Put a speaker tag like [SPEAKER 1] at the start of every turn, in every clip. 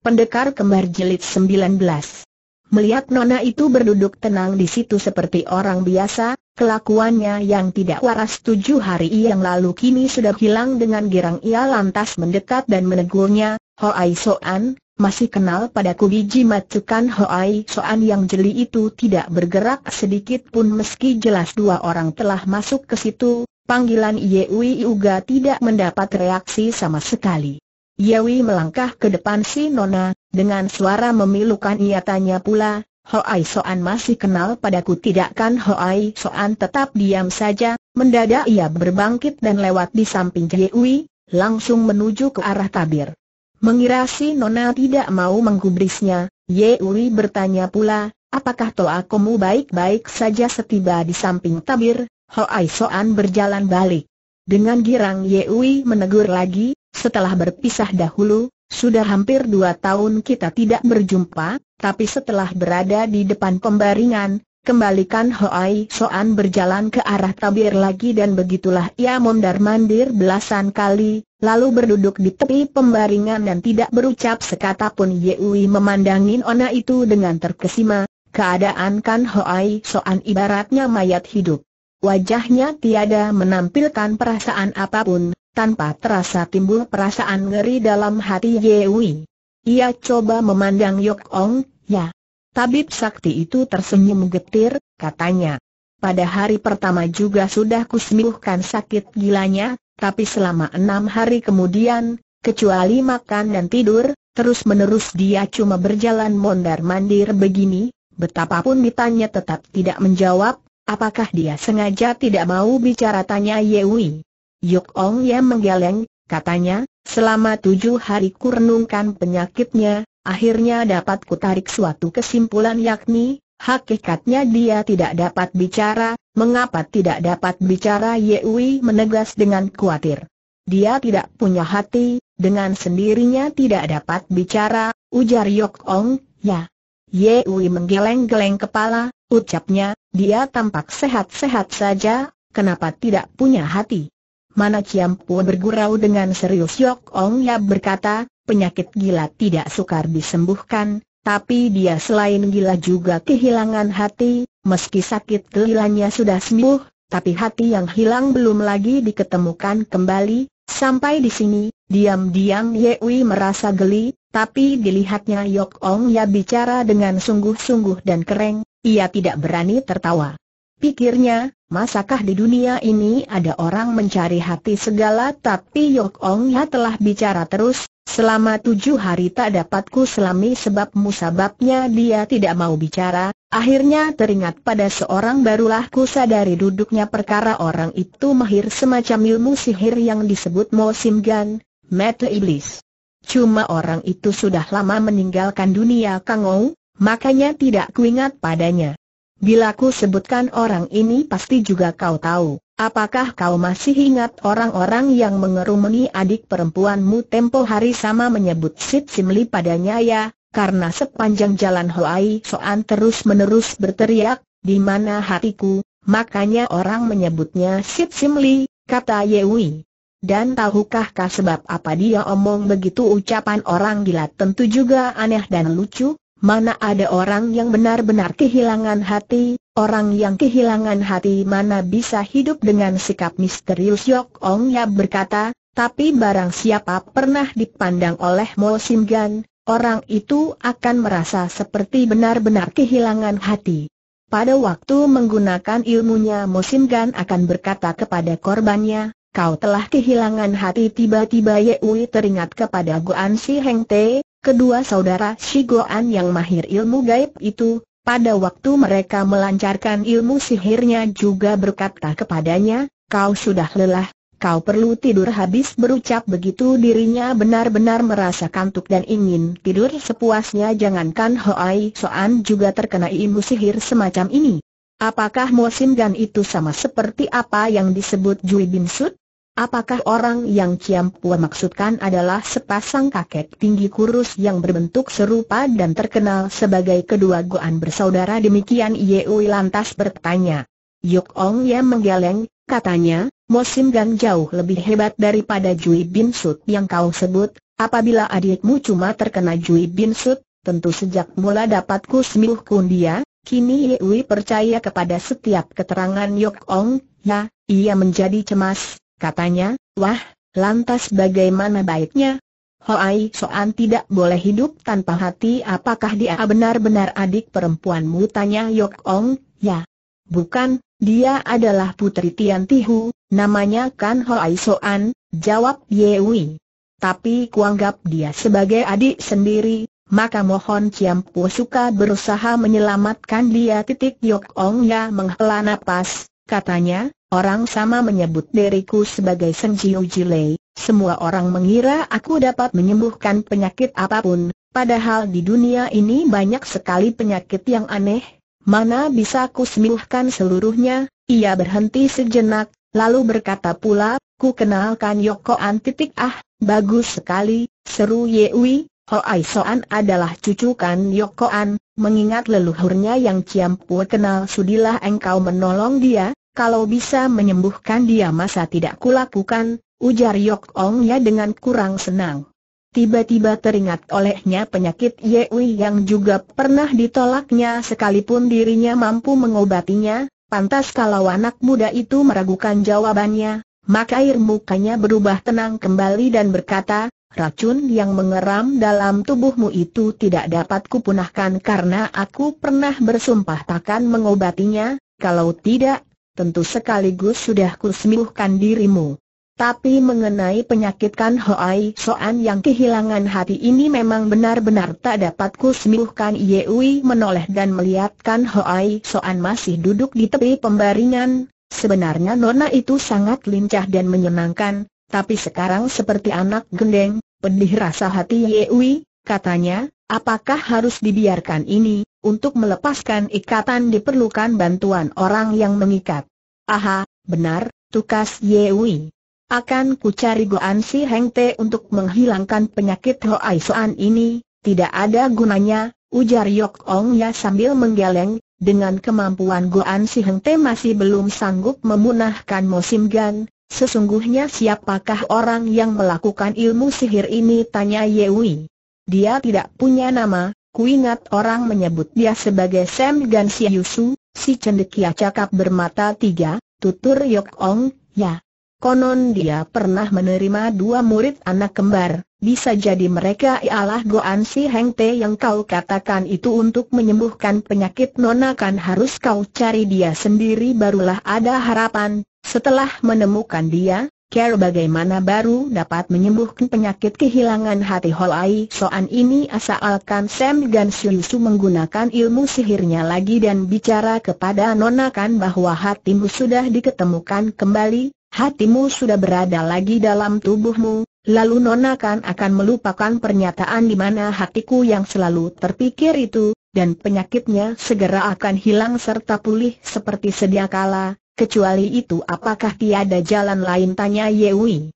[SPEAKER 1] Pendekar Kembar Jelit 19 Melihat Nona itu berduduk tenang di situ seperti orang biasa, kelakuannya yang tidak waras tujuh hari yang lalu kini sudah hilang dengan girang ia lantas mendekat dan menegurnya, Hoai Soan, masih kenal padaku biji macukan Hoai Soan yang jeli itu tidak bergerak sedikit pun meski jelas dua orang telah masuk ke situ, panggilan Yewi juga tidak mendapat reaksi sama sekali. Yewi melangkah ke depan si Nona, dengan suara memilukan ia tanya pula, Hoai Soan masih kenal padaku tidak tidakkan Hoai Soan tetap diam saja, mendadak ia berbangkit dan lewat di samping Yewi, langsung menuju ke arah tabir. Mengira si Nona tidak mau menggubrisnya, Yewi bertanya pula, apakah toa kamu baik-baik saja setiba di samping tabir, Hoai Soan berjalan balik. Dengan girang Yewi menegur lagi, setelah berpisah dahulu, sudah hampir dua tahun kita tidak berjumpa, tapi setelah berada di depan pembaringan, kembalikan Hoai Soan berjalan ke arah tabir lagi dan begitulah ia mondar-mandir belasan kali, lalu berduduk di tepi pembaringan dan tidak berucap sekata pun Yewi memandangin Ona itu dengan terkesima, keadaan kan Hoai Soan ibaratnya mayat hidup. Wajahnya tiada menampilkan perasaan apapun, tanpa terasa timbul perasaan ngeri dalam hati Yewi. Ia coba memandang Yok Ong, ya. Tabib sakti itu tersenyum getir, katanya. Pada hari pertama juga sudah kusembuhkan sakit gilanya, tapi selama enam hari kemudian, kecuali makan dan tidur, terus-menerus dia cuma berjalan mondar-mandir begini, betapapun ditanya tetap tidak menjawab, apakah dia sengaja tidak mau bicara tanya Yewi. Yuk Ong yang menggeleng, katanya, selama tujuh hari ku penyakitnya, akhirnya dapat kutarik suatu kesimpulan yakni, hakikatnya dia tidak dapat bicara, mengapa tidak dapat bicara Yewi menegas dengan khawatir. Dia tidak punya hati, dengan sendirinya tidak dapat bicara, ujar Yuk Ong, ya. Yewi menggeleng-geleng kepala, ucapnya, dia tampak sehat-sehat saja, kenapa tidak punya hati? Mana Ciampu bergurau dengan serius Yok Ong Yap berkata, penyakit gila tidak sukar disembuhkan, tapi dia selain gila juga kehilangan hati, meski sakit gelilannya sudah sembuh, tapi hati yang hilang belum lagi diketemukan kembali. Sampai di sini, diam-diam Yewi merasa geli, tapi dilihatnya Yok Ong ya bicara dengan sungguh-sungguh dan kering, ia tidak berani tertawa. Pikirnya, masakah di dunia ini ada orang mencari hati segala tapi Yok Ong Ya telah bicara terus, selama tujuh hari tak dapatku selami sebab musababnya dia tidak mau bicara, akhirnya teringat pada seorang barulah ku sadari duduknya perkara orang itu mahir semacam ilmu sihir yang disebut Mo Sim Gan, Mata Iblis. Cuma orang itu sudah lama meninggalkan dunia Kang Ong, makanya tidak kuingat padanya. Bila ku sebutkan orang ini pasti juga kau tahu. Apakah kau masih ingat orang-orang yang mengerumuni adik perempuanmu tempo hari sama menyebut Sit Simli padanya ya? Karena sepanjang jalan Hoai Soan terus-menerus berteriak, di mana hatiku, makanya orang menyebutnya Sit Simli, kata Yewi. Dan tahukah kah sebab apa dia omong begitu ucapan orang gila tentu juga aneh dan lucu, Mana ada orang yang benar-benar kehilangan hati, orang yang kehilangan hati mana bisa hidup dengan sikap misterius Yok Ong Yap berkata, tapi barang siapa pernah dipandang oleh Mo Sim Gan, orang itu akan merasa seperti benar-benar kehilangan hati. Pada waktu menggunakan ilmunya Mo Sim Gan akan berkata kepada korbannya, kau telah kehilangan hati tiba-tiba Ye Ui teringat kepada Guan Si Heng Te, Kedua saudara Shigoan yang mahir ilmu gaib itu, pada waktu mereka melancarkan ilmu sihirnya juga berkata kepadanya, kau sudah lelah, kau perlu tidur habis berucap begitu dirinya benar-benar merasa kantuk dan ingin tidur sepuasnya jangankan Hoai Soan juga terkena ilmu sihir semacam ini. Apakah Mosin Gan itu sama seperti apa yang disebut Jui Bin Sud? Apakah orang yang Pua maksudkan adalah sepasang kakek tinggi kurus yang berbentuk serupa dan terkenal sebagai kedua guan bersaudara demikian Yeui lantas bertanya. Yuk Ong yang menggeleng, katanya, Mosim Gang jauh lebih hebat daripada Jui Bin Sut yang kau sebut, apabila adikmu cuma terkena Jui Bin Sut, tentu sejak mula dapat kusmihkan dia, kini Yeui percaya kepada setiap keterangan Yuk Ong, ya, ia menjadi cemas, Katanya, wah, lantas bagaimana baiknya? Hoai Soan tidak boleh hidup tanpa hati apakah dia benar-benar adik perempuanmu tanya Yok Ong, ya. Bukan, dia adalah putri Tian Tihu, namanya kan Hoai Soan, jawab Yewi. Tapi kuanggap dia sebagai adik sendiri, maka mohon Po suka berusaha menyelamatkan dia titik Yok Ong ya menghela napas, katanya, Orang sama menyebut diriku sebagai Senjiu Jilei, semua orang mengira aku dapat menyembuhkan penyakit apapun, padahal di dunia ini banyak sekali penyakit yang aneh, mana bisa aku sembuhkan seluruhnya, ia berhenti sejenak, lalu berkata pula, ku kenalkan Yoko titik ah, bagus sekali, seru Yewi, Hoai oh, Soan adalah cucu kan Yoko An, mengingat leluhurnya yang ciampu kenal sudilah engkau menolong dia, kalau bisa menyembuhkan dia masa tidak kulakukan, ujar Yok Ong ya dengan kurang senang. Tiba-tiba teringat olehnya penyakit Ye Wei yang juga pernah ditolaknya sekalipun dirinya mampu mengobatinya, pantas kalau anak muda itu meragukan jawabannya, maka air mukanya berubah tenang kembali dan berkata, racun yang mengeram dalam tubuhmu itu tidak dapat kupunahkan karena aku pernah bersumpah takkan mengobatinya, kalau tidak tentu sekaligus sudah kusembuhkan dirimu. Tapi mengenai penyakit Kan Hoai Soan yang kehilangan hati ini memang benar-benar tak dapat kusembuhkan Yeui menoleh dan melihat Kan Hoai Soan masih duduk di tepi pembaringan. Sebenarnya nona itu sangat lincah dan menyenangkan, tapi sekarang seperti anak gendeng, pedih rasa hati Yeui, katanya, Apakah harus dibiarkan ini, untuk melepaskan ikatan diperlukan bantuan orang yang mengikat? Aha, benar, tukas Yewi. Akan ku cari Goan Si Heng Te untuk menghilangkan penyakit Hoai Soan ini, tidak ada gunanya, ujar Yok Ong Ya sambil menggeleng, dengan kemampuan Goan Si Heng Te masih belum sanggup memunahkan Mosim Gan, sesungguhnya siapakah orang yang melakukan ilmu sihir ini tanya Yewi. Dia tidak punya nama, ku ingat orang menyebut dia sebagai Sam Gan Si Yusu, si cendekia cakap bermata tiga, tutur Yok Ong, ya. Konon dia pernah menerima dua murid anak kembar, bisa jadi mereka ialah Goan Si Heng Te yang kau katakan itu untuk menyembuhkan penyakit Nona kan harus kau cari dia sendiri barulah ada harapan. Setelah menemukan dia, Care bagaimana baru dapat menyembuhkan penyakit kehilangan hati Holai Soan ini asalkan Sam dan Siusu menggunakan ilmu sihirnya lagi dan bicara kepada Nonakan bahwa hatimu sudah diketemukan kembali, hatimu sudah berada lagi dalam tubuhmu, lalu Nonakan akan melupakan pernyataan di mana hatiku yang selalu terpikir itu, dan penyakitnya segera akan hilang serta pulih seperti sedia kala, Kecuali itu apakah tiada jalan lain tanya Yewi.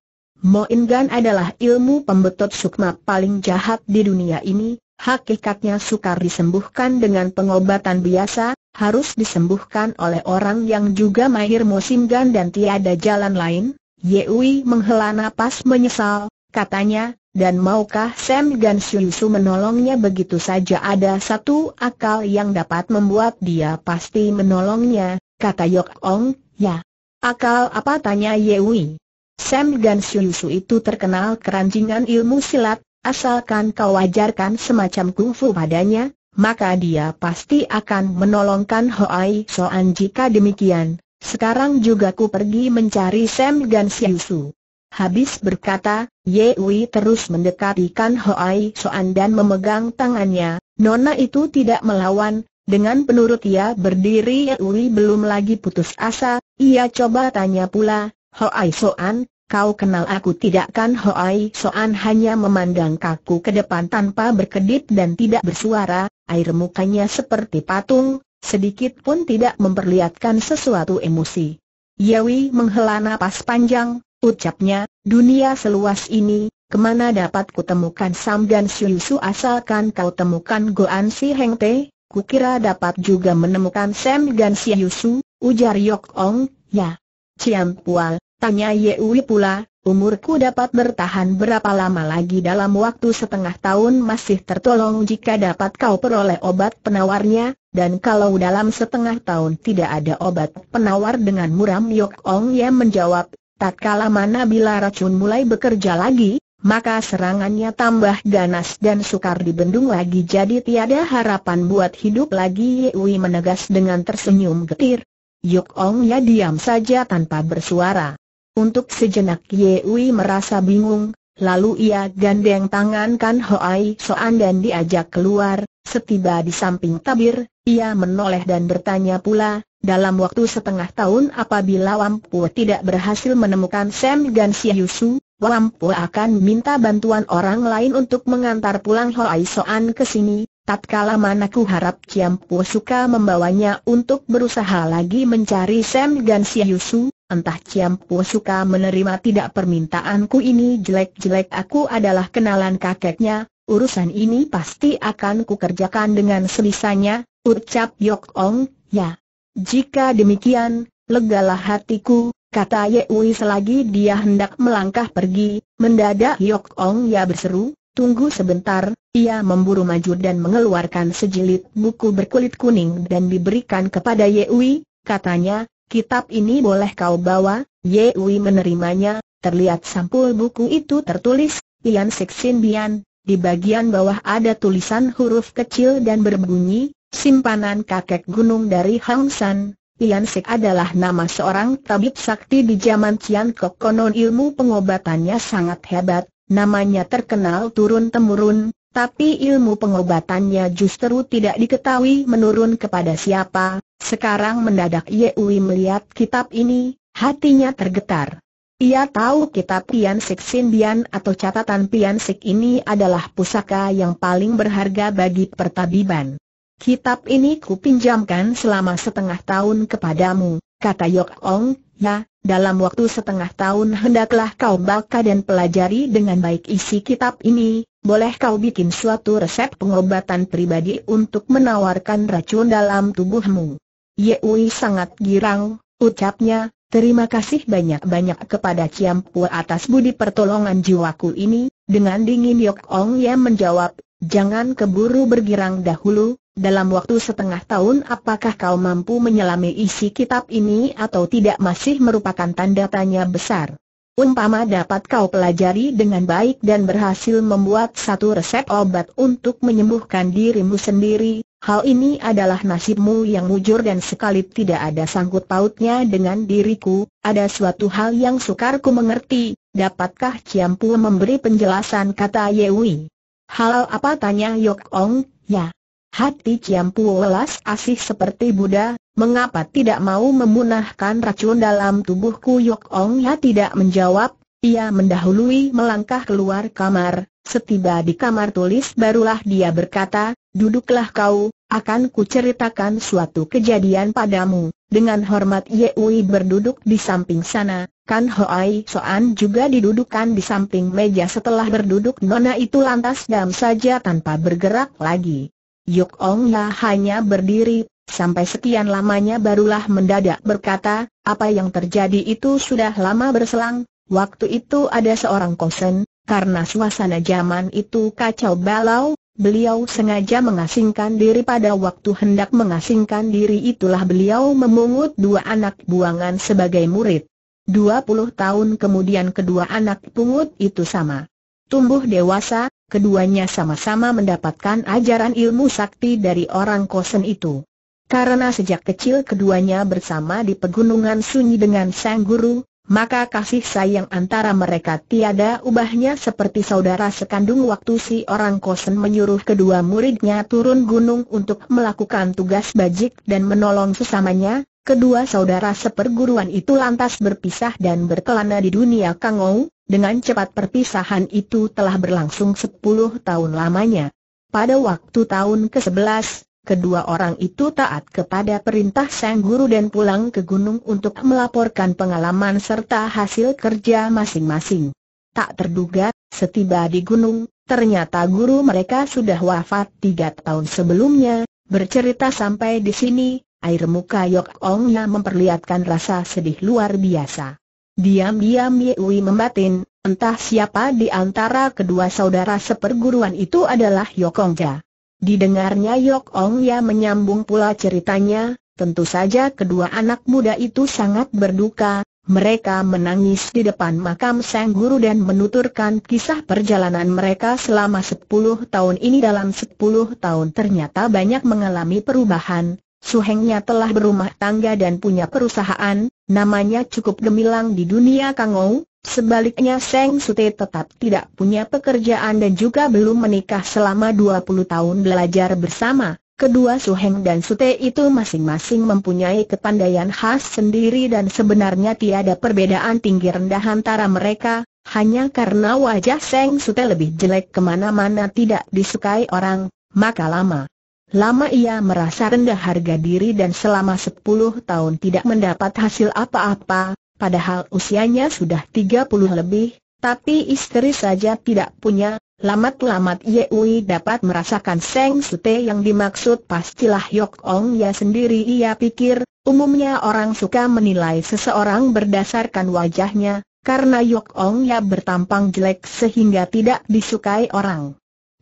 [SPEAKER 1] Moingan adalah ilmu pembetot sukma paling jahat di dunia ini, hakikatnya sukar disembuhkan dengan pengobatan biasa, harus disembuhkan oleh orang yang juga mahir Mo Gan dan tiada jalan lain. Yewi menghela nafas menyesal, katanya, dan maukah Sam Gan Su menolongnya begitu saja ada satu akal yang dapat membuat dia pasti menolongnya, kata Yok Ong, ya. Akal apa tanya Ye Wei. Sam Gan Su itu terkenal keranjingan ilmu silat, asalkan kau ajarkan semacam kungfu padanya, maka dia pasti akan menolongkan Ho Ai Soan jika demikian. Sekarang juga ku pergi mencari Sam Gan Su. Habis berkata, Ye Wei terus mendekati Kan Ai Soan dan memegang tangannya. Nona itu tidak melawan, dengan penurut ia berdiri Yui belum lagi putus asa, ia coba tanya pula, Hoai Soan, kau kenal aku tidak kan Hoai Soan hanya memandang kaku ke depan tanpa berkedip dan tidak bersuara, air mukanya seperti patung, sedikit pun tidak memperlihatkan sesuatu emosi. Yawi menghela napas panjang, ucapnya, dunia seluas ini, kemana dapat kutemukan Sam dan Su asalkan kau temukan Goan Si Heng Teh? Kukira dapat juga menemukan Sam Gan Yusu, ujar Yok Ong, ya. Ciam Pual, tanya Ui pula, umurku dapat bertahan berapa lama lagi dalam waktu setengah tahun masih tertolong jika dapat kau peroleh obat penawarnya, dan kalau dalam setengah tahun tidak ada obat penawar dengan muram Yok Ong yang menjawab, tak kalah mana bila racun mulai bekerja lagi, maka serangannya tambah ganas dan sukar dibendung lagi jadi tiada harapan buat hidup lagi Yui menegas dengan tersenyum getir. Yuk Ong ya diam saja tanpa bersuara. Untuk sejenak Yui merasa bingung, Lalu ia gandeng tangan Kan Hoai Soan dan diajak keluar, setiba di samping tabir, ia menoleh dan bertanya pula, dalam waktu setengah tahun apabila Wampu tidak berhasil menemukan Sam dan Gan Siusu, Lampu akan minta bantuan orang lain untuk mengantar pulang Ho Soan ke sini, tatkala manaku harap Ciampu suka membawanya untuk berusaha lagi mencari Sam dan Si Yusu, entah Ciampu suka menerima tidak permintaanku ini jelek-jelek aku adalah kenalan kakeknya, urusan ini pasti akan kukerjakan dengan selisanya. ucap Yok Ong, ya. Jika demikian, legalah hatiku, Kata Ye Ui selagi dia hendak melangkah pergi, mendadak Yok Ong Ya berseru, tunggu sebentar, ia memburu maju dan mengeluarkan sejilid buku berkulit kuning dan diberikan kepada Ye Ui. katanya, kitab ini boleh kau bawa, Ye Ui menerimanya, terlihat sampul buku itu tertulis, Ian Sixin Bian, di bagian bawah ada tulisan huruf kecil dan berbunyi, simpanan kakek gunung dari Hang San, Tian Sek adalah nama seorang tabib sakti di zaman Ciankok. Kok konon ilmu pengobatannya sangat hebat, namanya terkenal turun-temurun, tapi ilmu pengobatannya justru tidak diketahui menurun kepada siapa. Sekarang mendadak Ye Ui melihat kitab ini, hatinya tergetar. Ia tahu kitab Pian Sik Sin atau catatan Pian Sik ini adalah pusaka yang paling berharga bagi pertabiban. Kitab ini kupinjamkan selama setengah tahun kepadamu, kata Yok Ong, ya, dalam waktu setengah tahun hendaklah kau baca dan pelajari dengan baik isi kitab ini, boleh kau bikin suatu resep pengobatan pribadi untuk menawarkan racun dalam tubuhmu. Wei sangat girang, ucapnya, terima kasih banyak-banyak kepada Ciampu atas budi pertolongan jiwaku ini, dengan dingin Yok Ong yang menjawab, jangan keburu bergirang dahulu, dalam waktu setengah tahun apakah kau mampu menyelami isi kitab ini atau tidak masih merupakan tanda tanya besar. Umpama dapat kau pelajari dengan baik dan berhasil membuat satu resep obat untuk menyembuhkan dirimu sendiri, hal ini adalah nasibmu yang mujur dan sekali tidak ada sangkut pautnya dengan diriku, ada suatu hal yang sukar ku mengerti, dapatkah Ciampu memberi penjelasan kata Yewi? Hal apa tanya Yok Ong, ya, Hati Ciampu welas asih seperti Buddha, mengapa tidak mau memunahkan racun dalam tubuhku Yok Ong Ya tidak menjawab, ia mendahului melangkah keluar kamar, setiba di kamar tulis barulah dia berkata, duduklah kau, akan ku ceritakan suatu kejadian padamu. Dengan hormat Yeui berduduk di samping sana, Kan Hoai Soan juga didudukan di samping meja setelah berduduk Nona itu lantas dam saja tanpa bergerak lagi. Yuk, Ong La hanya berdiri, sampai sekian lamanya barulah mendadak berkata, apa yang terjadi itu sudah lama berselang, waktu itu ada seorang kosen, karena suasana zaman itu kacau balau, beliau sengaja mengasingkan diri pada waktu hendak mengasingkan diri itulah beliau memungut dua anak buangan sebagai murid. Dua puluh tahun kemudian kedua anak pungut itu sama. Tumbuh dewasa, keduanya sama-sama mendapatkan ajaran ilmu sakti dari orang kosen itu. Karena sejak kecil keduanya bersama di pegunungan sunyi dengan sang guru, maka kasih sayang antara mereka tiada ubahnya seperti saudara sekandung waktu si orang kosen menyuruh kedua muridnya turun gunung untuk melakukan tugas bajik dan menolong sesamanya, kedua saudara seperguruan itu lantas berpisah dan berkelana di dunia kangou, dengan cepat perpisahan itu telah berlangsung sepuluh tahun lamanya. Pada waktu tahun ke-11, kedua orang itu taat kepada perintah sang guru dan pulang ke gunung untuk melaporkan pengalaman serta hasil kerja masing-masing. Tak terduga, setiba di gunung, ternyata guru mereka sudah wafat tiga tahun sebelumnya, bercerita sampai di sini, air muka Yok Ongnya memperlihatkan rasa sedih luar biasa. Diam-diam Yewi membatin, entah siapa di antara kedua saudara seperguruan itu adalah Yokongja. Didengarnya Yokongja ya menyambung pula ceritanya, tentu saja kedua anak muda itu sangat berduka, mereka menangis di depan makam sang guru dan menuturkan kisah perjalanan mereka selama sepuluh tahun ini dalam sepuluh tahun ternyata banyak mengalami perubahan, Suhengnya telah berumah tangga dan punya perusahaan, namanya cukup gemilang di dunia Kangou, sebaliknya Seng Sute tetap tidak punya pekerjaan dan juga belum menikah selama 20 tahun belajar bersama. Kedua Suheng dan Sute itu masing-masing mempunyai kepandaian khas sendiri dan sebenarnya tiada perbedaan tinggi rendah antara mereka, hanya karena wajah Seng Sute lebih jelek kemana-mana tidak disukai orang, maka lama Lama ia merasa rendah harga diri dan selama sepuluh tahun tidak mendapat hasil apa-apa, padahal usianya sudah tiga puluh lebih, tapi istri saja tidak punya, lamat-lamat Yeui dapat merasakan Seng Sute yang dimaksud pastilah Yok Ong ya sendiri ia pikir, umumnya orang suka menilai seseorang berdasarkan wajahnya, karena Yok Ong ya bertampang jelek sehingga tidak disukai orang.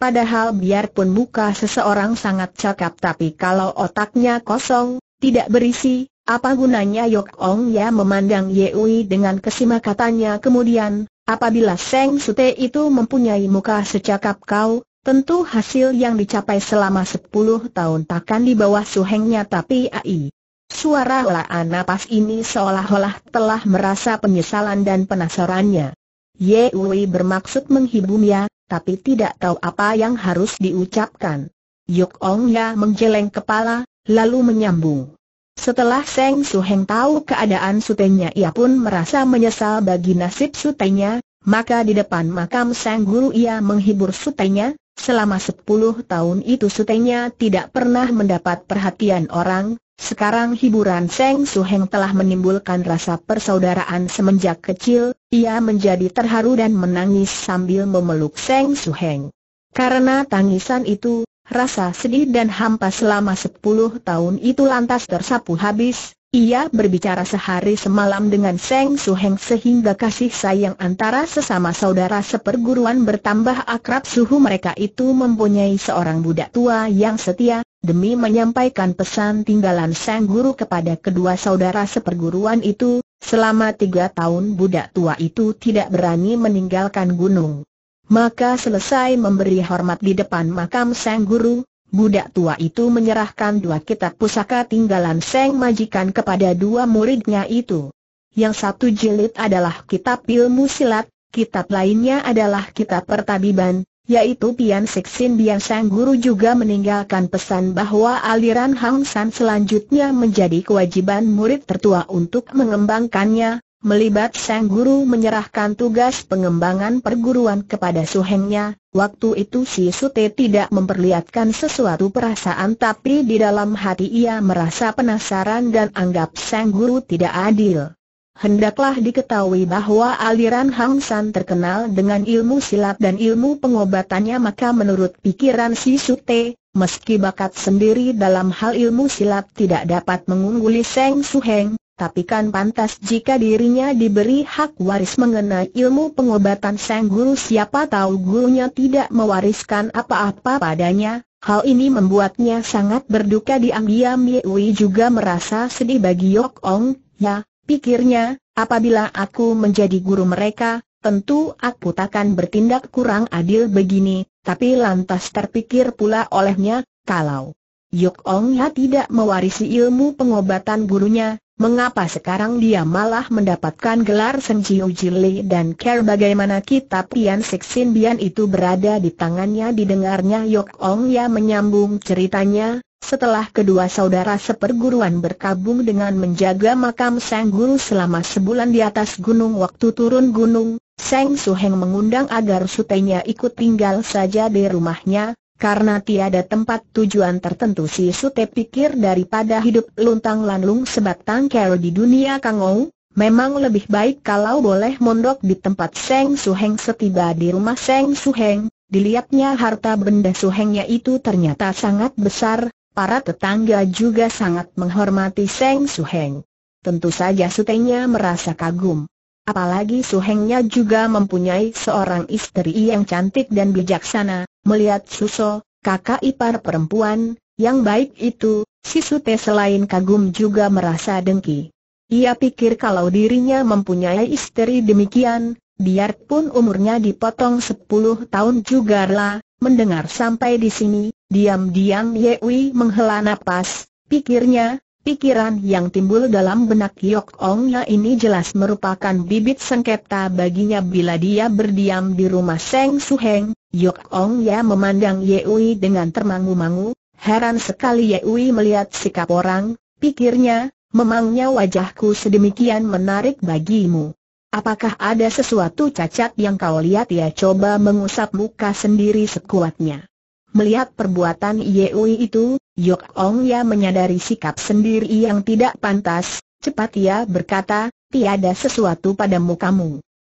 [SPEAKER 1] Padahal biarpun muka seseorang sangat cakap tapi kalau otaknya kosong, tidak berisi, apa gunanya Yok Ong ya memandang Yeui dengan kesima katanya kemudian, apabila Seng Sute itu mempunyai muka secakap kau, tentu hasil yang dicapai selama 10 tahun takkan di bawah suhengnya tapi ai. Suara helaan napas ini seolah-olah telah merasa penyesalan dan penasarannya. Yeui bermaksud menghiburnya tapi tidak tahu apa yang harus diucapkan. Yuk Ong Ya menjeleng kepala, lalu menyambung. Setelah Seng Su Heng tahu keadaan sutenya ia pun merasa menyesal bagi nasib sutenya, maka di depan makam Seng Guru ia menghibur sutenya, selama 10 tahun itu sutenya tidak pernah mendapat perhatian orang, sekarang hiburan Seng Suheng telah menimbulkan rasa persaudaraan semenjak kecil, ia menjadi terharu dan menangis sambil memeluk Seng Suheng. Karena tangisan itu, rasa sedih dan hampa selama 10 tahun itu lantas tersapu habis, ia berbicara sehari semalam dengan Seng Suheng sehingga kasih sayang antara sesama saudara seperguruan bertambah akrab suhu mereka itu mempunyai seorang budak tua yang setia, demi menyampaikan pesan tinggalan sang guru kepada kedua saudara seperguruan itu, selama tiga tahun budak tua itu tidak berani meninggalkan gunung. Maka selesai memberi hormat di depan makam sang guru, budak tua itu menyerahkan dua kitab pusaka tinggalan sang majikan kepada dua muridnya itu. Yang satu jilid adalah kitab ilmu silat, kitab lainnya adalah kitab pertabiban, yaitu Pian Sixin Bian Sang Guru juga meninggalkan pesan bahwa aliran Hang San selanjutnya menjadi kewajiban murid tertua untuk mengembangkannya, melibat Sang Guru menyerahkan tugas pengembangan perguruan kepada suhengnya, waktu itu si Sute tidak memperlihatkan sesuatu perasaan tapi di dalam hati ia merasa penasaran dan anggap Sang Guru tidak adil. Hendaklah diketahui bahwa aliran Hang San terkenal dengan ilmu silat dan ilmu pengobatannya maka menurut pikiran si Sute, meski bakat sendiri dalam hal ilmu silat tidak dapat mengungguli Seng Heng, tapi kan pantas jika dirinya diberi hak waris mengenai ilmu pengobatan Seng Guru siapa tahu gurunya tidak mewariskan apa-apa padanya, Hal ini membuatnya sangat berduka diam-diam Yui juga merasa sedih bagi Yok Ong, ya, Pikirnya, apabila aku menjadi guru mereka, tentu aku takkan bertindak kurang adil begini, tapi lantas terpikir pula olehnya, kalau Yuk Ong Ya tidak mewarisi ilmu pengobatan gurunya, mengapa sekarang dia malah mendapatkan gelar Sen Chiu Jili dan care bagaimana kitab Tian Seksin Bian itu berada di tangannya didengarnya Yuk Ong Ya menyambung ceritanya, setelah kedua saudara seperguruan berkabung dengan menjaga makam Sang Guru selama sebulan di atas gunung waktu turun gunung, Sang Suheng mengundang agar sutenya ikut tinggal saja di rumahnya, karena tiada tempat tujuan tertentu si sute pikir daripada hidup luntang lanlung sebatang kero di dunia kangou, memang lebih baik kalau boleh mondok di tempat Sang Suheng setiba di rumah Sang Suheng, Dilihatnya harta benda suhengnya itu ternyata sangat besar, Para tetangga juga sangat menghormati Seng Suheng. Tentu saja sutenya merasa kagum. Apalagi Suhengnya juga mempunyai seorang istri yang cantik dan bijaksana. Melihat Suso, kakak ipar perempuan, yang baik itu, si Sute selain kagum juga merasa dengki. Ia pikir kalau dirinya mempunyai istri demikian, biarpun umurnya dipotong 10 tahun juga lah, Mendengar sampai di sini, diam-diam Yewi menghela nafas. pikirnya, pikiran yang timbul dalam benak Yok Ongnya ini jelas merupakan bibit sengketa baginya bila dia berdiam di rumah Seng Suheng. Yok Ongnya memandang Yewi dengan termangu-mangu, heran sekali Yewi melihat sikap orang, pikirnya, memangnya wajahku sedemikian menarik bagimu. Apakah ada sesuatu cacat yang kau lihat Ya, coba mengusap muka sendiri sekuatnya. Melihat perbuatan Yeui itu, Yok Ong Ya menyadari sikap sendiri yang tidak pantas, cepat ia berkata, tiada sesuatu padamu kamu.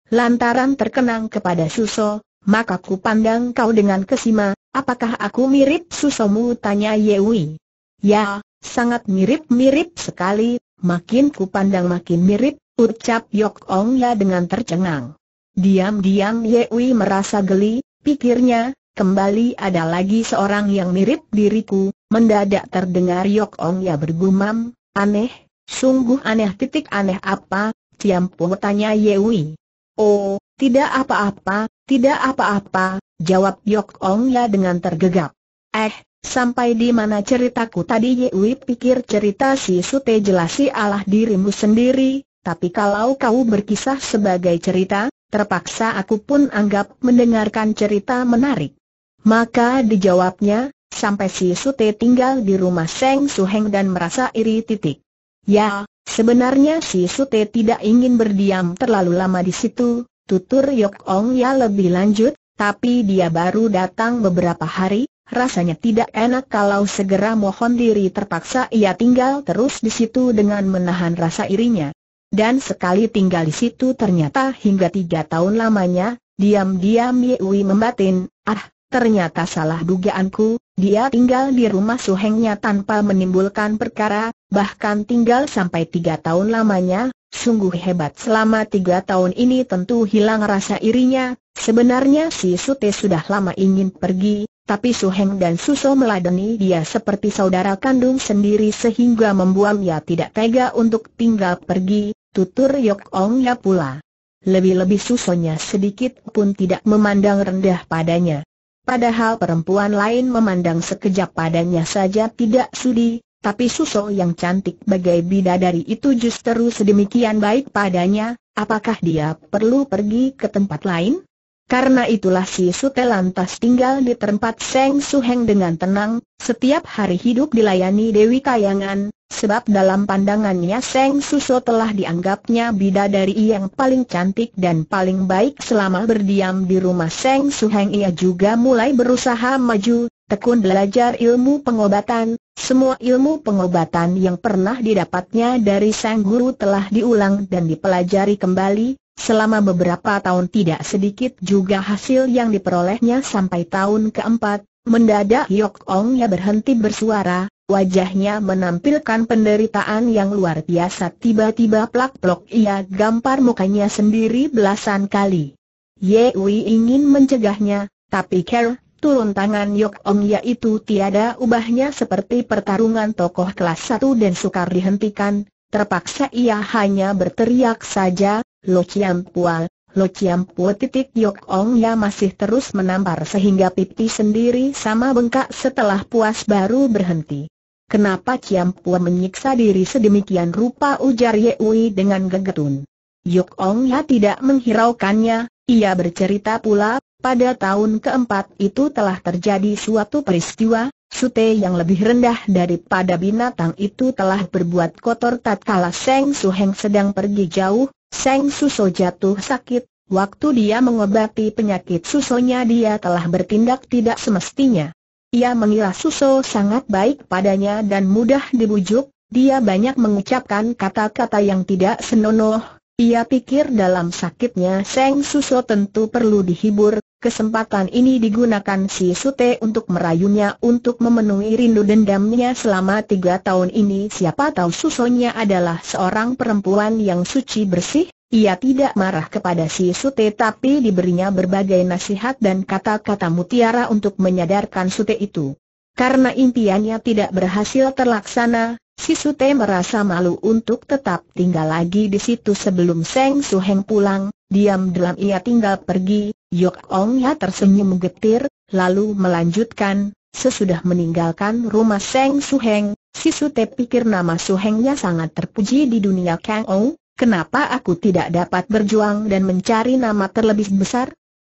[SPEAKER 1] Lantaran terkenang kepada Suso, maka ku pandang kau dengan kesima, apakah aku mirip Susomu tanya Yeui. Ya, sangat mirip-mirip sekali, makin ku pandang makin mirip, Ucap Yok Ong Ya dengan tercengang. Diam-diam Yewi merasa geli, pikirnya, kembali ada lagi seorang yang mirip diriku, mendadak terdengar Yok Ong Ya bergumam, aneh, sungguh aneh titik aneh apa, Ciampu tanya Yewi. Oh, tidak apa-apa, tidak apa-apa, jawab Yok Ong Ya dengan tergegap. Eh, Sampai di mana ceritaku tadi Yewi pikir cerita si Sute jelasi alah dirimu sendiri, tapi kalau kau berkisah sebagai cerita, terpaksa aku pun anggap mendengarkan cerita menarik. Maka dijawabnya, sampai si Sute tinggal di rumah Seng Suheng dan merasa iri titik. Ya, sebenarnya si Sute tidak ingin berdiam terlalu lama di situ, tutur Yok Ong ya lebih lanjut, tapi dia baru datang beberapa hari, rasanya tidak enak kalau segera mohon diri terpaksa ia tinggal terus di situ dengan menahan rasa irinya dan sekali tinggal di situ ternyata hingga tiga tahun lamanya, diam-diam Yewi membatin, ah, ternyata salah dugaanku, dia tinggal di rumah suhengnya tanpa menimbulkan perkara, bahkan tinggal sampai tiga tahun lamanya, sungguh hebat selama tiga tahun ini tentu hilang rasa irinya, sebenarnya si Sute sudah lama ingin pergi, tapi Su Heng dan Suso meladeni dia seperti saudara kandung sendiri sehingga ia tidak tega untuk tinggal pergi, tutur Yok Ong ya pula. Lebih-lebih Susonya sedikit pun tidak memandang rendah padanya. Padahal perempuan lain memandang sekejap padanya saja tidak sudi, tapi Suso yang cantik bagai bidadari itu justru sedemikian baik padanya, apakah dia perlu pergi ke tempat lain? Karena itulah si Sute lantas tinggal di tempat Seng Suheng dengan tenang, setiap hari hidup dilayani Dewi Kayangan, sebab dalam pandangannya Seng Suso telah dianggapnya bidadari yang paling cantik dan paling baik selama berdiam di rumah Seng Suheng ia juga mulai berusaha maju, tekun belajar ilmu pengobatan, semua ilmu pengobatan yang pernah didapatnya dari Sang Guru telah diulang dan dipelajari kembali, Selama beberapa tahun tidak sedikit juga hasil yang diperolehnya sampai tahun keempat, mendadak Yok Ong ya berhenti bersuara, wajahnya menampilkan penderitaan yang luar biasa tiba-tiba plak-plok ia gampar mukanya sendiri belasan kali. Ye Wei ingin mencegahnya, tapi ker, turun tangan Yok Ong itu tiada ubahnya seperti pertarungan tokoh kelas satu dan sukar dihentikan, terpaksa ia hanya berteriak saja, Lo Chiam Pua, Lo Chiam Pua titik Yok Ong Ya masih terus menampar sehingga pipi sendiri sama bengkak setelah puas baru berhenti. Kenapa Chiam Pua menyiksa diri sedemikian rupa ujar Ye Ui dengan gegetun. Yok Ong Ya tidak menghiraukannya, ia bercerita pula, pada tahun keempat itu telah terjadi suatu peristiwa, Sute yang lebih rendah daripada binatang itu telah berbuat kotor tatkala Seng Suheng sedang pergi jauh, Seng Suso jatuh sakit, waktu dia mengobati penyakit Susonya dia telah bertindak tidak semestinya. Ia mengira Suso sangat baik padanya dan mudah dibujuk, dia banyak mengucapkan kata-kata yang tidak senonoh, ia pikir dalam sakitnya Seng Suso tentu perlu dihibur, Kesempatan ini digunakan si Sute untuk merayunya untuk memenuhi rindu dendamnya selama tiga tahun ini Siapa tahu susonya adalah seorang perempuan yang suci bersih Ia tidak marah kepada si Sute tapi diberinya berbagai nasihat dan kata-kata mutiara untuk menyadarkan Sute itu karena impiannya tidak berhasil terlaksana, si Sute merasa malu untuk tetap tinggal lagi di situ sebelum Seng Suheng pulang, diam dalam ia tinggal pergi, Yok Ong Ya tersenyum getir, lalu melanjutkan, sesudah meninggalkan rumah Seng Suheng, si Sute pikir nama Suhengnya sangat terpuji di dunia Kang Ong, Kenapa aku tidak dapat berjuang dan mencari nama terlebih besar?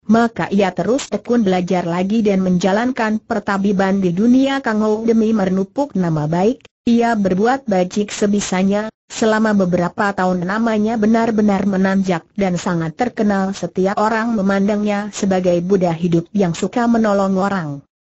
[SPEAKER 1] maka ia terus tekun belajar lagi dan menjalankan pertabiban di dunia kangau demi menumpuk nama baik, ia berbuat bajik sebisanya, selama beberapa tahun namanya benar-benar menanjak dan sangat terkenal setiap orang memandangnya sebagai Buddha hidup yang suka menolong orang.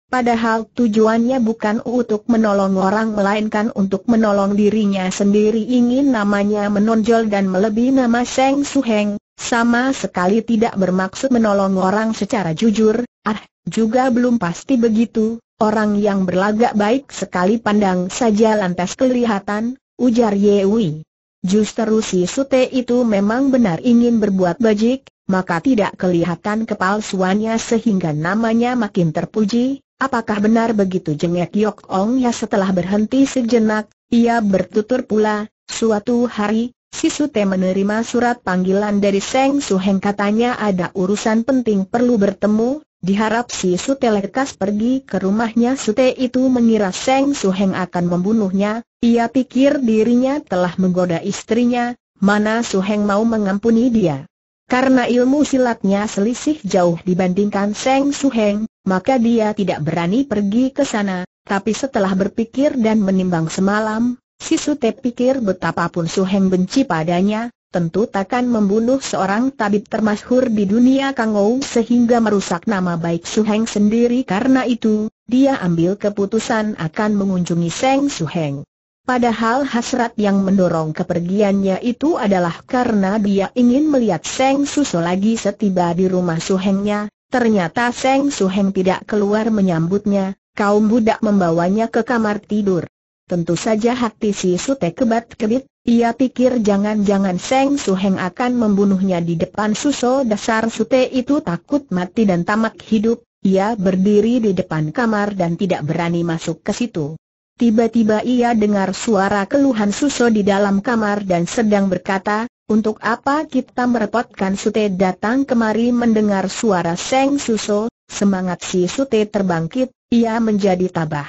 [SPEAKER 1] Padahal tujuannya bukan untuk menolong orang melainkan untuk menolong dirinya sendiri ingin namanya menonjol dan melebihi nama Sheng Suheng, sama sekali tidak bermaksud menolong orang secara jujur, ah, juga belum pasti begitu, orang yang berlagak baik sekali pandang saja lantas kelihatan, ujar Yewi. Justru si Sute itu memang benar ingin berbuat bajik, maka tidak kelihatan kepalsuannya sehingga namanya makin terpuji, apakah benar begitu jengek Yok Ong ya setelah berhenti sejenak, ia bertutur pula, suatu hari, Si Sute menerima surat panggilan dari Seng Su Heng katanya ada urusan penting perlu bertemu, diharap si Sute lekas pergi ke rumahnya Sute itu mengira Seng Su Heng akan membunuhnya, ia pikir dirinya telah menggoda istrinya, mana Heng mau mengampuni dia. Karena ilmu silatnya selisih jauh dibandingkan Seng Su Heng, maka dia tidak berani pergi ke sana, tapi setelah berpikir dan menimbang semalam, Si Sute pikir betapapun Su Heng benci padanya, tentu takkan membunuh seorang tabib termasyhur di dunia Kangou sehingga merusak nama baik Su Heng sendiri karena itu, dia ambil keputusan akan mengunjungi Seng Heng. Padahal hasrat yang mendorong kepergiannya itu adalah karena dia ingin melihat Seng Suso lagi setiba di rumah Su Hengnya. Ternyata Seng Heng tidak keluar menyambutnya, kaum budak membawanya ke kamar tidur. Tentu saja hati si Sute kebat-kebit, ia pikir jangan-jangan Seng Suheng akan membunuhnya di depan Suso dasar Sute itu takut mati dan tamak hidup, ia berdiri di depan kamar dan tidak berani masuk ke situ. Tiba-tiba ia dengar suara keluhan Suso di dalam kamar dan sedang berkata, untuk apa kita merepotkan Sute datang kemari mendengar suara Seng Suso, semangat si Sute terbangkit, ia menjadi tabah.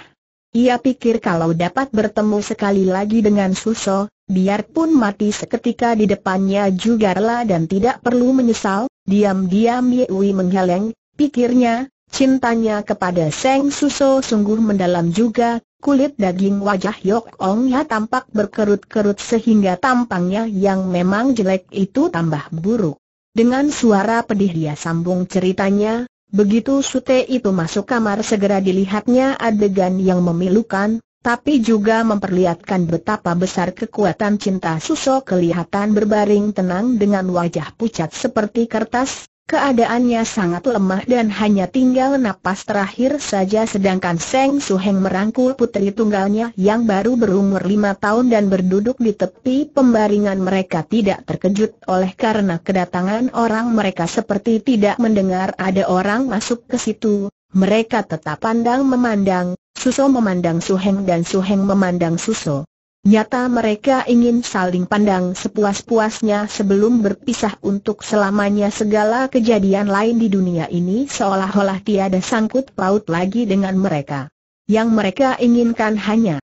[SPEAKER 1] Ia pikir kalau dapat bertemu sekali lagi dengan Suso, biarpun mati seketika di depannya juga rela dan tidak perlu menyesal, diam-diam Yewi menghaleng, pikirnya, cintanya kepada Seng Suso sungguh mendalam juga, kulit daging wajah Yok Ong Ya tampak berkerut-kerut sehingga tampangnya yang memang jelek itu tambah buruk. Dengan suara pedih dia sambung ceritanya, Begitu Sute itu masuk kamar segera dilihatnya adegan yang memilukan, tapi juga memperlihatkan betapa besar kekuatan cinta Suso kelihatan berbaring tenang dengan wajah pucat seperti kertas, Keadaannya sangat lemah dan hanya tinggal napas terakhir saja sedangkan Seng Suheng merangkul putri tunggalnya yang baru berumur lima tahun dan berduduk di tepi pembaringan mereka tidak terkejut oleh karena kedatangan orang mereka seperti tidak mendengar ada orang masuk ke situ, mereka tetap pandang memandang, Suso memandang Suheng dan Suheng memandang Suso. Nyata mereka ingin saling pandang sepuas-puasnya sebelum berpisah untuk selamanya segala kejadian lain di dunia ini seolah-olah tiada sangkut paut lagi dengan mereka. Yang mereka inginkan hanya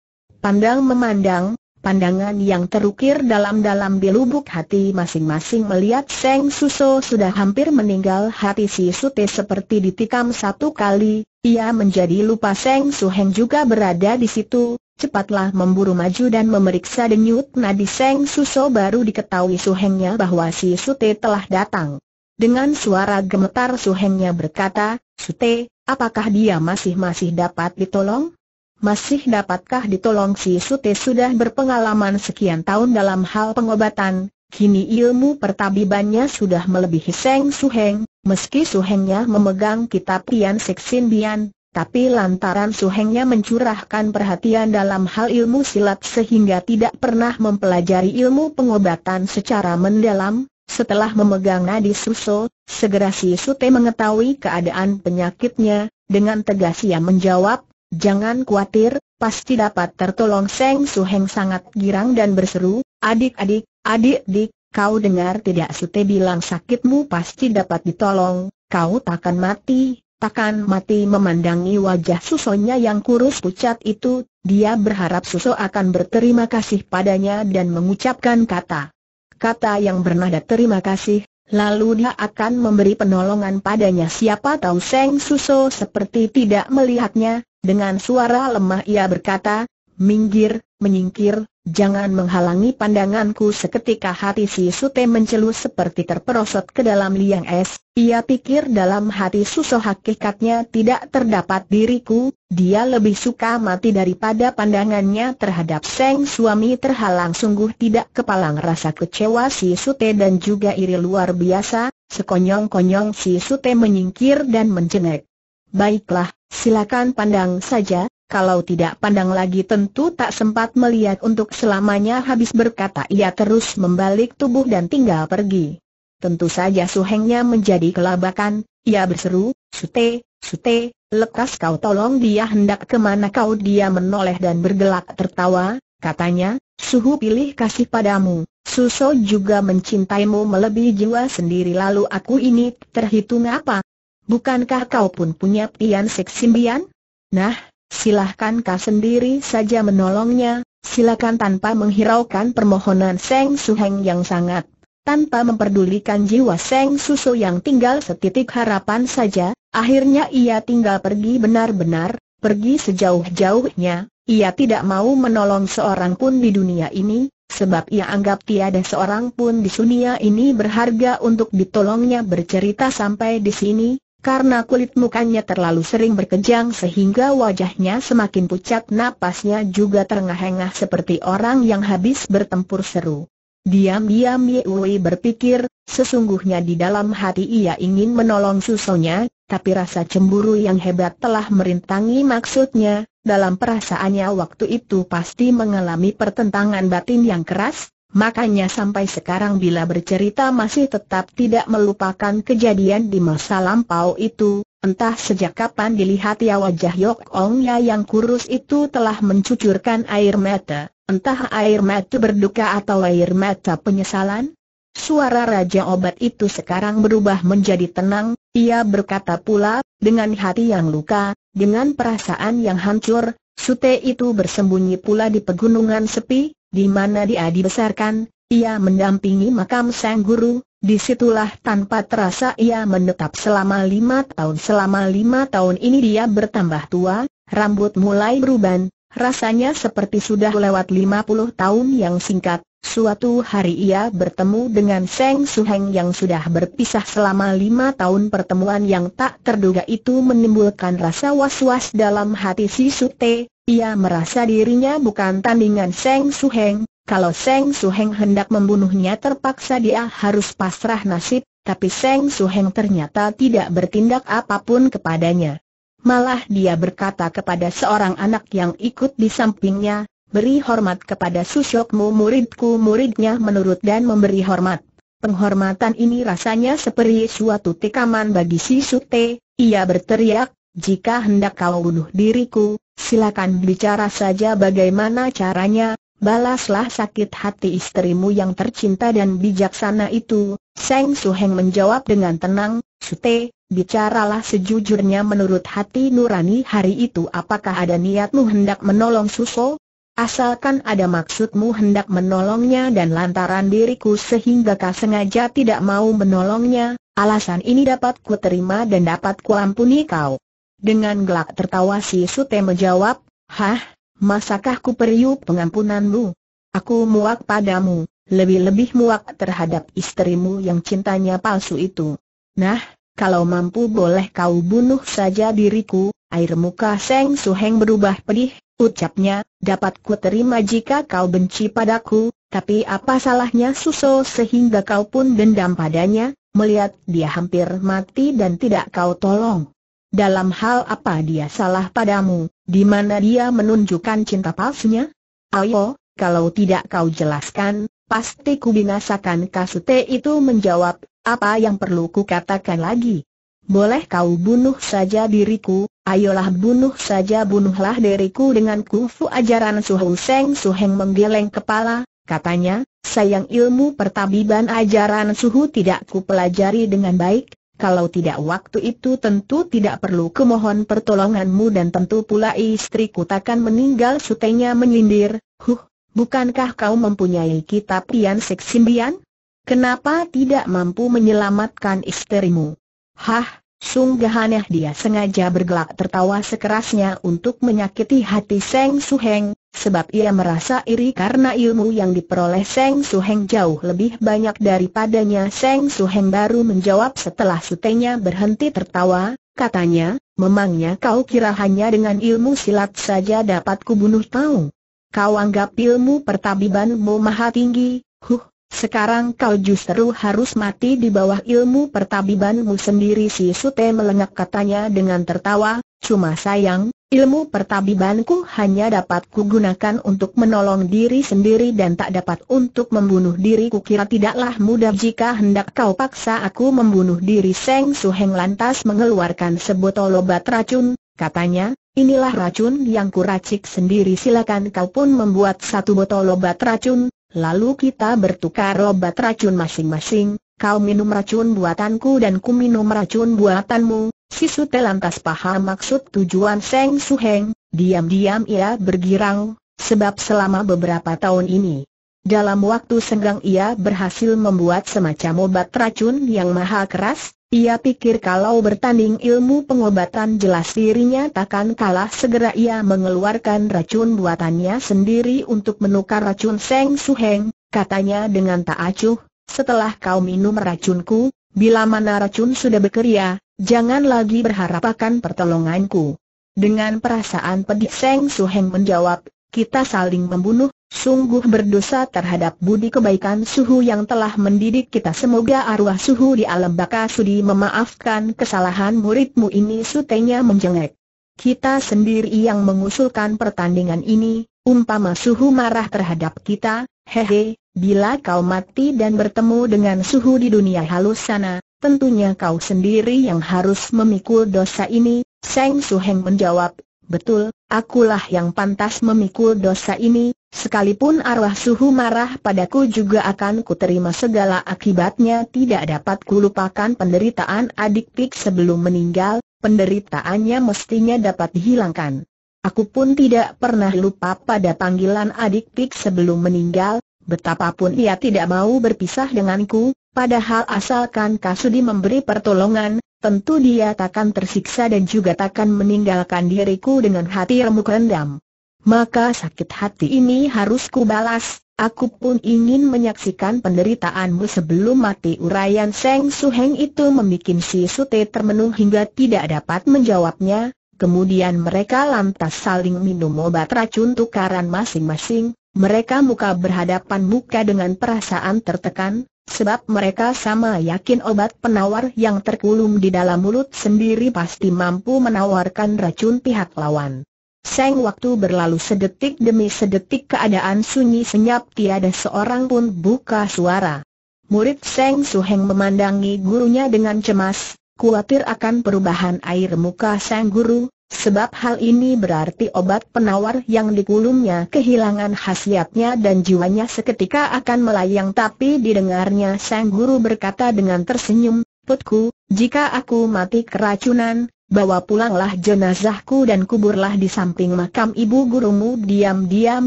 [SPEAKER 1] pandang memandang, pandangan yang terukir dalam-dalam di lubuk hati masing-masing melihat Seng Suso sudah hampir meninggal hati si Sute seperti ditikam satu kali, ia menjadi lupa Seng Suheng juga berada di situ, cepatlah memburu maju dan memeriksa denyut nadi Seng Suso baru diketahui Suhengnya bahwa si Sute telah datang. Dengan suara gemetar Suhengnya berkata, Sute, apakah dia masih-masih dapat ditolong? Masih dapatkah ditolong si Sute sudah berpengalaman sekian tahun dalam hal pengobatan, kini ilmu pertabibannya sudah melebihi Seng Suheng, Meski suhengnya memegang kitab Tian Seksin Bian, tapi lantaran suhengnya mencurahkan perhatian dalam hal ilmu silat sehingga tidak pernah mempelajari ilmu pengobatan secara mendalam, setelah memegang nadi suso, segera si Sute mengetahui keadaan penyakitnya, dengan tegas ia menjawab, jangan khawatir, pasti dapat tertolong Seng Suheng sangat girang dan berseru, adik-adik, adik-adik, kau dengar tidak Sute bilang sakitmu pasti dapat ditolong, kau takkan mati, takkan mati memandangi wajah susonya yang kurus pucat itu, dia berharap suso akan berterima kasih padanya dan mengucapkan kata. Kata yang bernada terima kasih, lalu dia akan memberi penolongan padanya siapa tahu Seng Suso seperti tidak melihatnya, dengan suara lemah ia berkata, minggir, menyingkir, Jangan menghalangi pandanganku seketika hati si Sute mencelus seperti terperosot ke dalam liang es. Ia pikir dalam hati susu hakikatnya tidak terdapat diriku, dia lebih suka mati daripada pandangannya terhadap Seng suami terhalang sungguh tidak kepalang rasa kecewa si Sute dan juga iri luar biasa, sekonyong-konyong si Sute menyingkir dan menjengek. Baiklah, silakan pandang saja, kalau tidak pandang lagi tentu tak sempat melihat untuk selamanya habis berkata ia terus membalik tubuh dan tinggal pergi. Tentu saja suhengnya menjadi kelabakan, ia berseru, Sute, Sute, lekas kau tolong dia hendak kemana kau dia menoleh dan bergelak tertawa, katanya, suhu pilih kasih padamu, suso juga mencintaimu melebihi jiwa sendiri lalu aku ini terhitung apa? Bukankah kau pun punya pian seksimbian? Nah, silahkan kau sendiri saja menolongnya, silakan tanpa menghiraukan permohonan Seng Suheng yang sangat. Tanpa memperdulikan jiwa Seng Susu yang tinggal setitik harapan saja, akhirnya ia tinggal pergi benar-benar, pergi sejauh-jauhnya, ia tidak mau menolong seorang pun di dunia ini, sebab ia anggap tiada seorang pun di dunia ini berharga untuk ditolongnya bercerita sampai di sini, karena kulit mukanya terlalu sering berkejang sehingga wajahnya semakin pucat napasnya juga terengah-engah seperti orang yang habis bertempur seru. Diam-diam Ye Wei berpikir, sesungguhnya di dalam hati ia ingin menolong susonya, tapi rasa cemburu yang hebat telah merintangi maksudnya, dalam perasaannya waktu itu pasti mengalami pertentangan batin yang keras, Makanya sampai sekarang bila bercerita masih tetap tidak melupakan kejadian di masa lampau itu, entah sejak kapan dilihat ya wajah Yok ya yang kurus itu telah mencucurkan air mata, entah air mata berduka atau air mata penyesalan. Suara Raja Obat itu sekarang berubah menjadi tenang, ia berkata pula, dengan hati yang luka, dengan perasaan yang hancur, Sute itu bersembunyi pula di pegunungan sepi, di mana dia dibesarkan, ia mendampingi makam sang guru, disitulah tanpa terasa ia menetap selama lima tahun. Selama lima tahun ini dia bertambah tua, rambut mulai beruban, rasanya seperti sudah lewat lima puluh tahun yang singkat, Suatu hari ia bertemu dengan Seng Suheng yang sudah berpisah selama lima tahun pertemuan yang tak terduga itu menimbulkan rasa was-was dalam hati si Sute, ia merasa dirinya bukan tandingan Seng Suheng, kalau Seng Suheng hendak membunuhnya terpaksa dia harus pasrah nasib, tapi Seng Suheng ternyata tidak bertindak apapun kepadanya. Malah dia berkata kepada seorang anak yang ikut di sampingnya, beri hormat kepada susyokmu muridku muridnya menurut dan memberi hormat. Penghormatan ini rasanya seperti suatu tikaman bagi si Sute, ia berteriak, jika hendak kau bunuh diriku, silakan bicara saja bagaimana caranya, balaslah sakit hati istrimu yang tercinta dan bijaksana itu. Seng Suheng menjawab dengan tenang, Sute, bicaralah sejujurnya menurut hati nurani hari itu apakah ada niatmu hendak menolong Suso? Asalkan ada maksudmu hendak menolongnya dan lantaran diriku sehingga kau sengaja tidak mau menolongnya, alasan ini dapat ku terima dan dapat ku ampuni kau. Dengan gelak tertawa si Sute menjawab, Hah, masakah ku periuk pengampunanmu? Aku muak padamu, lebih-lebih muak terhadap istrimu yang cintanya palsu itu. Nah, kalau mampu boleh kau bunuh saja diriku, air muka Seng Suheng berubah pedih, Ucapnya, dapat ku terima jika kau benci padaku, tapi apa salahnya Suso sehingga kau pun dendam padanya, melihat dia hampir mati dan tidak kau tolong. Dalam hal apa dia salah padamu, di mana dia menunjukkan cinta palsunya? Ayo, kalau tidak kau jelaskan, pasti ku binasakan kasute itu menjawab, apa yang perlu ku katakan lagi? boleh kau bunuh saja diriku, ayolah bunuh saja bunuhlah diriku dengan kungfu ajaran Suhu Seng Suheng menggeleng kepala, katanya, sayang ilmu pertabiban ajaran Suhu tidak ku pelajari dengan baik, kalau tidak waktu itu tentu tidak perlu kemohon pertolonganmu dan tentu pula istriku takkan meninggal sutenya menyindir, huh, bukankah kau mempunyai kitab Tian Seksimbian? Kenapa tidak mampu menyelamatkan istrimu? Hah, sungguh aneh dia sengaja bergelak tertawa sekerasnya untuk menyakiti hati Seng Heng, sebab ia merasa iri karena ilmu yang diperoleh Seng Heng jauh lebih banyak daripadanya. Seng Heng baru menjawab setelah sutenya berhenti tertawa, katanya, memangnya kau kira hanya dengan ilmu silat saja dapat kubunuh tahu? Kau anggap ilmu pertabibanmu maha tinggi, huh, sekarang kau justru harus mati di bawah ilmu pertabibanmu sendiri si Sute melengak katanya dengan tertawa, cuma sayang, ilmu pertabibanku hanya dapat kugunakan untuk menolong diri sendiri dan tak dapat untuk membunuh diri kukira tidaklah mudah jika hendak kau paksa aku membunuh diri Seng Suheng lantas mengeluarkan sebotol obat racun, katanya, inilah racun yang kuracik sendiri silakan kau pun membuat satu botol obat racun, Lalu kita bertukar obat racun masing-masing, kau minum racun buatanku dan ku minum racun buatanmu. Si Sute lantas paham maksud tujuan Seng Suheng, diam-diam ia bergirang, sebab selama beberapa tahun ini, dalam waktu senggang ia berhasil membuat semacam obat racun yang maha keras, ia pikir kalau bertanding ilmu pengobatan jelas dirinya takkan kalah segera ia mengeluarkan racun buatannya sendiri untuk menukar racun Seng Heng, katanya dengan tak acuh, setelah kau minum racunku, bila mana racun sudah bekerja, jangan lagi berharap akan pertolonganku. Dengan perasaan pedih Seng Heng menjawab, kita saling membunuh, Sungguh berdosa terhadap budi kebaikan suhu yang telah mendidik kita Semoga arwah suhu di alam baka sudi memaafkan kesalahan muridmu ini sutenya menjengek Kita sendiri yang mengusulkan pertandingan ini Umpama suhu marah terhadap kita, hehe, bila kau mati dan bertemu dengan suhu di dunia halus sana Tentunya kau sendiri yang harus memikul dosa ini Seng Suheng menjawab Betul, akulah yang pantas memikul dosa ini, sekalipun arwah suhu marah padaku juga akan kuterima segala akibatnya tidak dapat kulupakan penderitaan adik Pik sebelum meninggal, penderitaannya mestinya dapat dihilangkan. Aku pun tidak pernah lupa pada panggilan adik Pik sebelum meninggal, betapapun ia tidak mau berpisah denganku, padahal asalkan Kasudi memberi pertolongan, tentu dia takkan tersiksa dan juga takkan meninggalkan diriku dengan hati remuk rendam. Maka sakit hati ini harus kubalas, aku pun ingin menyaksikan penderitaanmu sebelum mati Urayan Seng Heng itu membuat si Sute termenung hingga tidak dapat menjawabnya, kemudian mereka lantas saling minum obat racun tukaran masing-masing, mereka muka berhadapan muka dengan perasaan tertekan, Sebab mereka sama yakin obat penawar yang terkulum di dalam mulut sendiri pasti mampu menawarkan racun pihak lawan. Seng waktu berlalu sedetik demi sedetik keadaan sunyi senyap tiada seorang pun buka suara. Murid Seng Suheng memandangi gurunya dengan cemas, kuatir akan perubahan air muka sang guru, Sebab hal ini berarti obat penawar yang dikulumnya kehilangan khasiatnya dan jiwanya seketika akan melayang tapi didengarnya sang guru berkata dengan tersenyum, Putku, jika aku mati keracunan, bawa pulanglah jenazahku dan kuburlah di samping makam ibu gurumu diam-diam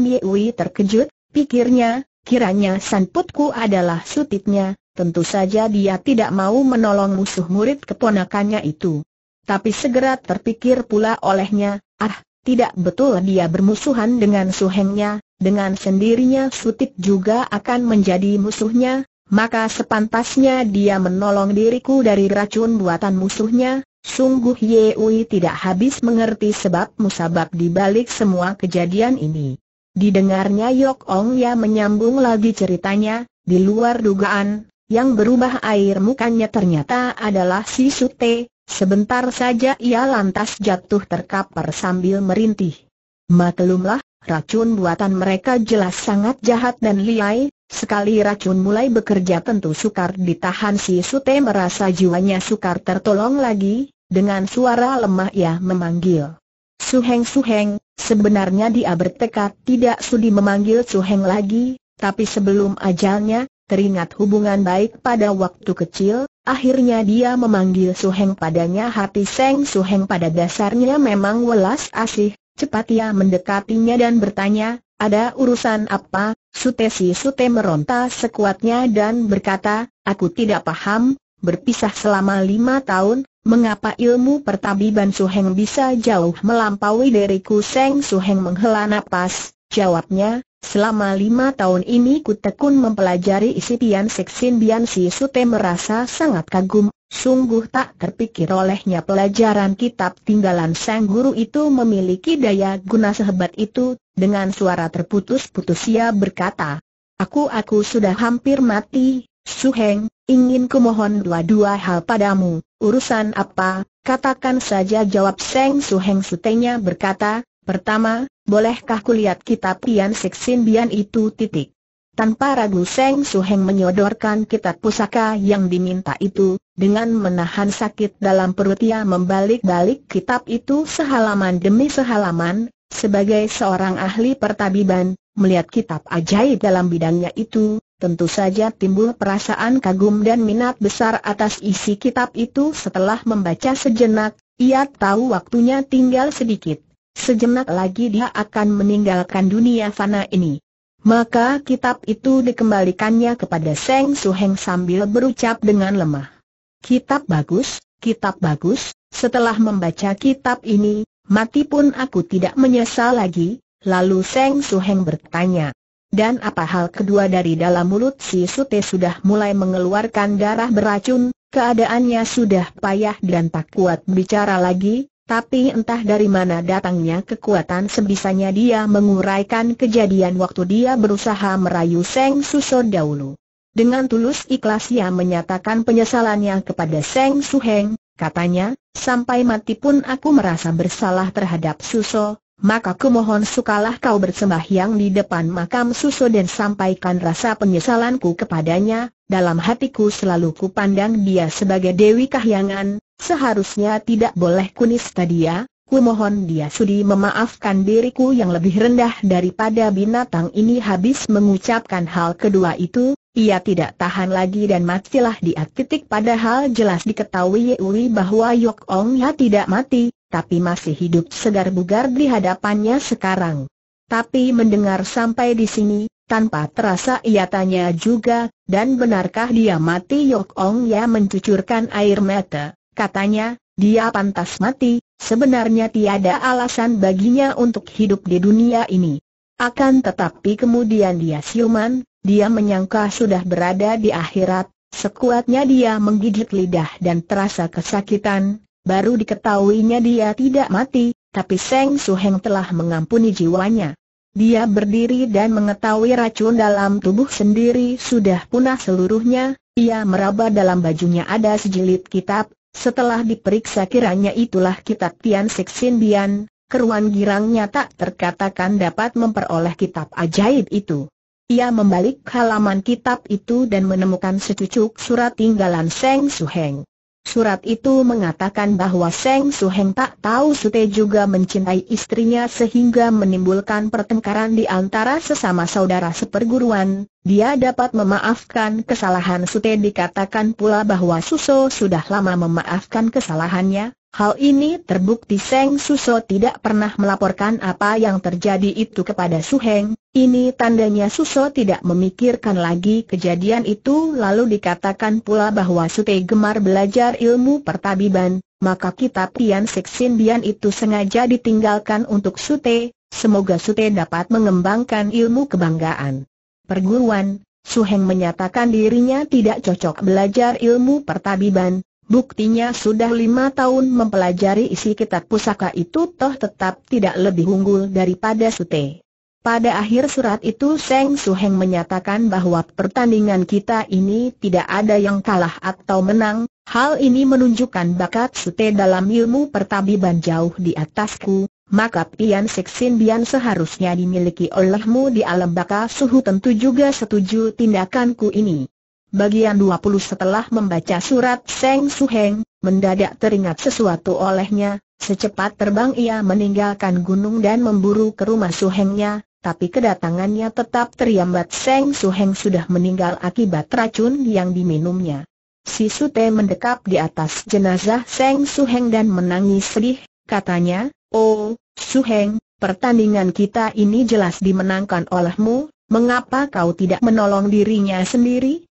[SPEAKER 1] Yewi terkejut, pikirnya, kiranya San Putku adalah sutitnya, tentu saja dia tidak mau menolong musuh murid keponakannya itu tapi segera terpikir pula olehnya, ah, tidak betul dia bermusuhan dengan suhengnya, dengan sendirinya Sutip juga akan menjadi musuhnya, maka sepantasnya dia menolong diriku dari racun buatan musuhnya, sungguh Yeui tidak habis mengerti sebab musabab di balik semua kejadian ini. Didengarnya Yok Ong Ya menyambung lagi ceritanya, di luar dugaan, yang berubah air mukanya ternyata adalah si Sute, Sebentar saja ia lantas jatuh terkapar sambil merintih. Maklumlah, racun buatan mereka jelas sangat jahat dan liai, sekali racun mulai bekerja tentu sukar ditahan si Sute merasa jiwanya sukar tertolong lagi, dengan suara lemah ia memanggil. Suheng Suheng, sebenarnya dia bertekad tidak sudi memanggil Suheng lagi, tapi sebelum ajalnya, teringat hubungan baik pada waktu kecil, Akhirnya dia memanggil Suheng padanya hati Seng Suheng pada dasarnya memang welas asih, cepat ia mendekatinya dan bertanya, ada urusan apa? Sutesi Sute meronta sekuatnya dan berkata, aku tidak paham, berpisah selama lima tahun, mengapa ilmu pertabiban Suheng bisa jauh melampaui dariku Seng Suheng menghela napas, jawabnya, Selama lima tahun ini ku tekun mempelajari isi Tian Seksin Bian Si Sute merasa sangat kagum, sungguh tak terpikir olehnya pelajaran kitab tinggalan sang guru itu memiliki daya guna sehebat itu, dengan suara terputus-putus ia berkata, Aku aku sudah hampir mati, Suheng, ingin kumohon dua-dua hal padamu, urusan apa, katakan saja jawab Seng Suheng sutenya berkata, Pertama, bolehkah kulihat kitab Tian Sixin Bian itu titik? Tanpa ragu Seng Suheng menyodorkan kitab pusaka yang diminta itu, dengan menahan sakit dalam perut ia membalik-balik kitab itu sehalaman demi sehalaman, sebagai seorang ahli pertabiban, melihat kitab ajaib dalam bidangnya itu, tentu saja timbul perasaan kagum dan minat besar atas isi kitab itu setelah membaca sejenak, ia tahu waktunya tinggal sedikit. Sejenak lagi dia akan meninggalkan dunia fana ini. Maka kitab itu dikembalikannya kepada Seng Heng sambil berucap dengan lemah. Kitab bagus, kitab bagus, setelah membaca kitab ini, mati pun aku tidak menyesal lagi, lalu Seng Heng bertanya. Dan apa hal kedua dari dalam mulut si Sute sudah mulai mengeluarkan darah beracun, keadaannya sudah payah dan tak kuat bicara lagi, tapi entah dari mana datangnya kekuatan sebisanya dia menguraikan kejadian waktu dia berusaha merayu Seng Suso dahulu. Dengan tulus ikhlas ia menyatakan penyesalannya kepada Seng Suheng, katanya, sampai mati pun aku merasa bersalah terhadap Suso, maka kumohon sukalah kau bersembahyang di depan makam Suso dan sampaikan rasa penyesalanku kepadanya, dalam hatiku selalu kupandang dia sebagai Dewi Kahyangan, Seharusnya tidak boleh kunista dia, ya. ku mohon dia sudi memaafkan diriku yang lebih rendah daripada binatang ini habis mengucapkan hal kedua itu, ia tidak tahan lagi dan matilah dia titik padahal jelas diketahui Yewi bahwa Yok Ong Ya tidak mati, tapi masih hidup segar bugar di hadapannya sekarang. Tapi mendengar sampai di sini, tanpa terasa ia tanya juga, dan benarkah dia mati Yok Ong Ya mencucurkan air mata. Katanya, dia pantas mati, sebenarnya tiada alasan baginya untuk hidup di dunia ini. Akan tetapi kemudian dia siuman, dia menyangka sudah berada di akhirat, sekuatnya dia menggigit lidah dan terasa kesakitan, baru diketahuinya dia tidak mati, tapi Seng Suheng telah mengampuni jiwanya. Dia berdiri dan mengetahui racun dalam tubuh sendiri sudah punah seluruhnya, ia meraba dalam bajunya ada sejilid kitab, setelah diperiksa kiranya itulah kitab Tian Sik Bian, keruan girangnya tak terkatakan dapat memperoleh kitab ajaib itu. Ia membalik halaman kitab itu dan menemukan secucuk surat tinggalan Seng Suheng. Surat itu mengatakan bahwa Seng Suheng tak tahu Sute juga mencintai istrinya sehingga menimbulkan pertengkaran di antara sesama saudara seperguruan. Dia dapat memaafkan kesalahan Sute dikatakan pula bahwa Suso sudah lama memaafkan kesalahannya, Hal ini terbukti Seng Suso tidak pernah melaporkan apa yang terjadi itu kepada Su Heng, ini tandanya Suso tidak memikirkan lagi kejadian itu lalu dikatakan pula bahwa Sute gemar belajar ilmu pertabiban, maka kitab Tian Seksin Bian itu sengaja ditinggalkan untuk Sute, semoga Sute dapat mengembangkan ilmu kebanggaan. Perguruan, Su Heng menyatakan dirinya tidak cocok belajar ilmu pertabiban, Buktinya sudah lima tahun mempelajari isi kitab pusaka itu toh tetap tidak lebih unggul daripada Sute. Pada akhir surat itu Seng Suheng menyatakan bahwa pertandingan kita ini tidak ada yang kalah atau menang, hal ini menunjukkan bakat Sute dalam ilmu pertabiban jauh di atasku, maka Pian Seksin Bian seharusnya dimiliki olehmu di alam baka suhu tentu juga setuju tindakanku ini. Bagian 20 setelah membaca surat Seng Su Heng, mendadak teringat sesuatu olehnya, secepat terbang ia meninggalkan gunung dan memburu ke rumah Su Hengnya, tapi kedatangannya tetap teriambat Seng Su Heng sudah meninggal akibat racun yang diminumnya. Si Sute mendekap di atas jenazah Seng Su Heng dan menangis sedih, katanya, Oh, Su Heng, pertandingan kita ini jelas dimenangkan olehmu, mengapa kau tidak menolong dirinya sendiri?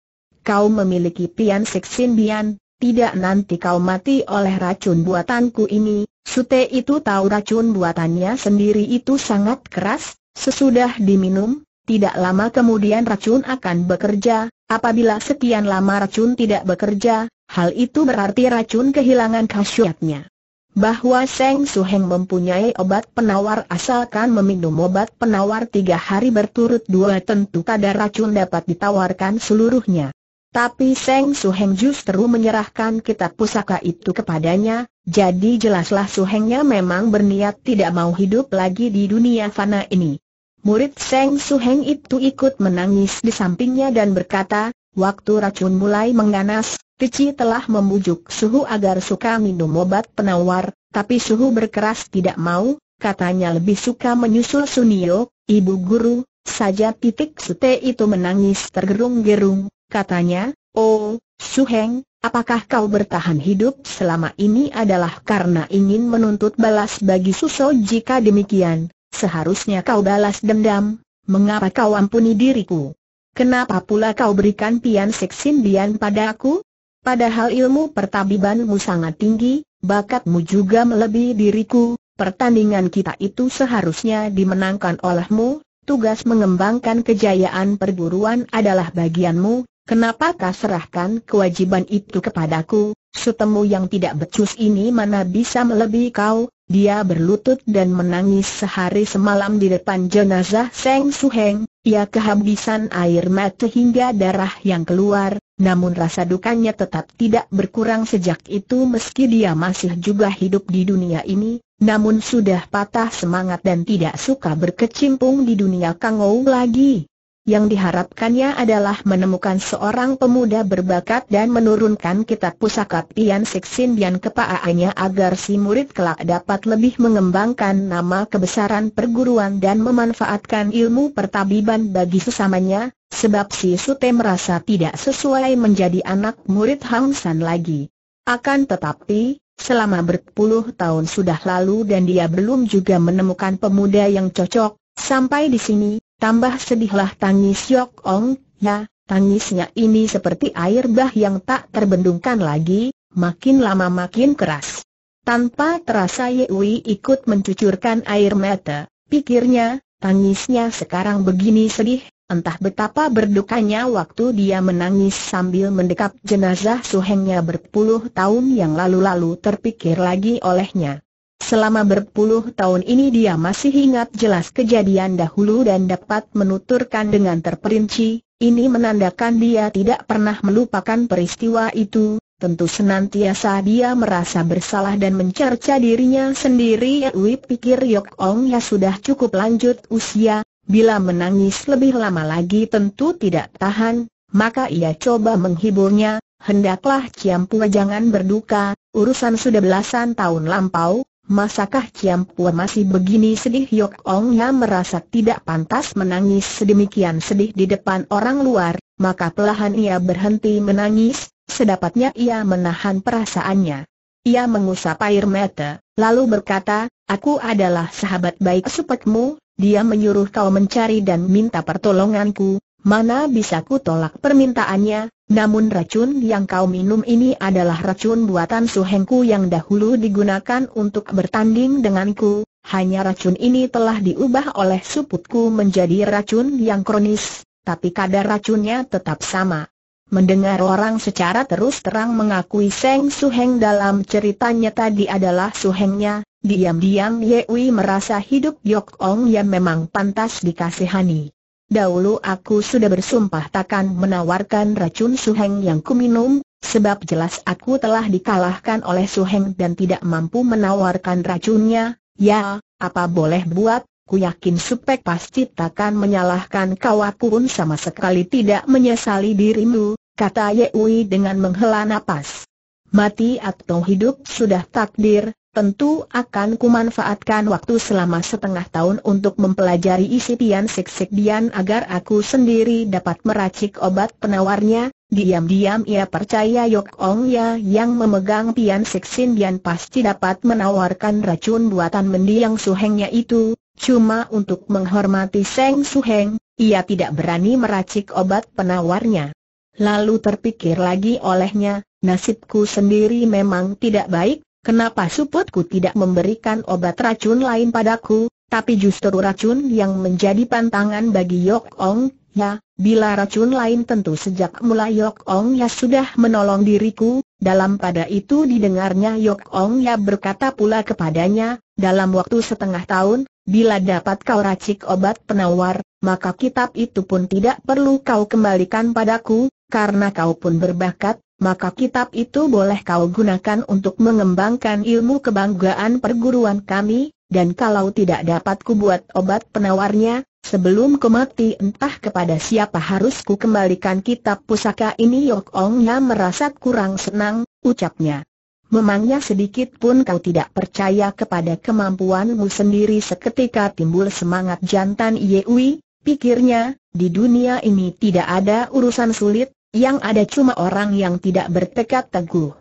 [SPEAKER 1] kau memiliki pian seksin bian, tidak nanti kau mati oleh racun buatanku ini. Sute itu tahu racun buatannya sendiri itu sangat keras, sesudah diminum, tidak lama kemudian racun akan bekerja, apabila sekian lama racun tidak bekerja, hal itu berarti racun kehilangan khasiatnya bahwa Seng Suheng mempunyai obat penawar asalkan meminum obat penawar tiga hari berturut dua tentu kadar racun dapat ditawarkan seluruhnya. Tapi Seng Suheng justru menyerahkan kitab pusaka itu kepadanya, jadi jelaslah Suhengnya memang berniat tidak mau hidup lagi di dunia fana ini. Murid Seng Suheng itu ikut menangis di sampingnya dan berkata, waktu racun mulai mengganas, Tici telah membujuk Suhu agar suka minum obat penawar, tapi Suhu berkeras tidak mau, katanya lebih suka menyusul Sunio, ibu guru, saja titik sute itu menangis tergerung-gerung, katanya, Oh, Su Heng, apakah kau bertahan hidup selama ini adalah karena ingin menuntut balas bagi Suso jika demikian, seharusnya kau balas dendam, mengapa kau ampuni diriku? Kenapa pula kau berikan pian seksindian pada aku? Padahal ilmu pertabibanmu sangat tinggi, bakatmu juga melebihi diriku, pertandingan kita itu seharusnya dimenangkan olehmu, tugas mengembangkan kejayaan perguruan adalah bagianmu, Kenapa kau serahkan kewajiban itu kepadaku? Sutemu yang tidak becus ini mana bisa melebihi kau? Dia berlutut dan menangis sehari semalam di depan jenazah Seng Suheng. Ia kehabisan air mata hingga darah yang keluar, namun rasa dukanya tetap tidak berkurang sejak itu meski dia masih juga hidup di dunia ini, namun sudah patah semangat dan tidak suka berkecimpung di dunia kangou lagi. Yang diharapkannya adalah menemukan seorang pemuda berbakat dan menurunkan kitab pusaka Pian Siksin Bian kepaannya agar si murid kelak dapat lebih mengembangkan nama kebesaran perguruan dan memanfaatkan ilmu pertabiban bagi sesamanya, sebab si Sute merasa tidak sesuai menjadi anak murid Hang San lagi. Akan tetapi, selama berpuluh tahun sudah lalu dan dia belum juga menemukan pemuda yang cocok, sampai di sini, Tambah sedihlah tangis Yok Ong, ya, tangisnya ini seperti air bah yang tak terbendungkan lagi, makin lama makin keras. Tanpa terasa Yewi ikut mencucurkan air mata, pikirnya, tangisnya sekarang begini sedih, entah betapa berdukanya waktu dia menangis sambil mendekap jenazah suhengnya berpuluh tahun yang lalu-lalu terpikir lagi olehnya. Selama berpuluh tahun ini dia masih ingat jelas kejadian dahulu dan dapat menuturkan dengan terperinci, ini menandakan dia tidak pernah melupakan peristiwa itu, tentu senantiasa dia merasa bersalah dan mencerca dirinya sendiri Yui pikir Yok Ong ya sudah cukup lanjut usia, bila menangis lebih lama lagi tentu tidak tahan, maka ia coba menghiburnya, hendaklah Ciampua jangan berduka, urusan sudah belasan tahun lampau, Masakah Kiam Pua masih begini sedih Yok Ongnya merasa tidak pantas menangis sedemikian sedih di depan orang luar, maka pelahan ia berhenti menangis, sedapatnya ia menahan perasaannya. Ia mengusap air mata, lalu berkata, Aku adalah sahabat baik supekmu, dia menyuruh kau mencari dan minta pertolonganku, Mana bisa ku tolak permintaannya, namun racun yang kau minum ini adalah racun buatan suhengku yang dahulu digunakan untuk bertanding denganku, hanya racun ini telah diubah oleh suputku menjadi racun yang kronis, tapi kadar racunnya tetap sama. Mendengar orang secara terus terang mengakui Seng Suheng dalam ceritanya tadi adalah Suhengnya, diam-diam Yewi merasa hidup Yok Ong yang memang pantas dikasihani dahulu aku sudah bersumpah takkan menawarkan racun suheng yang kuminum, sebab jelas aku telah dikalahkan oleh suheng dan tidak mampu menawarkan racunnya, ya, apa boleh buat, ku yakin supek pasti takkan menyalahkan kau aku pun sama sekali tidak menyesali dirimu, kata Yeui dengan menghela nafas. Mati atau hidup sudah takdir, Tentu akan kumanfaatkan waktu selama setengah tahun untuk mempelajari isi pian Sik Sik Dian agar aku sendiri dapat meracik obat penawarnya. Diam-diam ia percaya Yok Ong Ya yang memegang pian Sik Sin Dian pasti dapat menawarkan racun buatan mendiang suhengnya itu. Cuma untuk menghormati Seng Suheng, ia tidak berani meracik obat penawarnya. Lalu terpikir lagi olehnya, nasibku sendiri memang tidak baik, Kenapa suputku tidak memberikan obat racun lain padaku, tapi justru racun yang menjadi pantangan bagi Yok Ong Ya, bila racun lain tentu sejak mula Yok Ong Ya sudah menolong diriku, dalam pada itu didengarnya Yok Ong Ya berkata pula kepadanya, dalam waktu setengah tahun, bila dapat kau racik obat penawar, maka kitab itu pun tidak perlu kau kembalikan padaku, karena kau pun berbakat, maka kitab itu boleh kau gunakan untuk mengembangkan ilmu kebanggaan perguruan kami, dan kalau tidak dapat kubuat obat penawarnya, sebelum ku entah kepada siapa harus ku kembalikan kitab pusaka ini Yok Ongnya merasa kurang senang, ucapnya. Memangnya sedikit pun kau tidak percaya kepada kemampuanmu sendiri seketika timbul semangat jantan Yewi, pikirnya, di dunia ini tidak ada urusan sulit, yang ada cuma orang yang tidak bertekad teguh.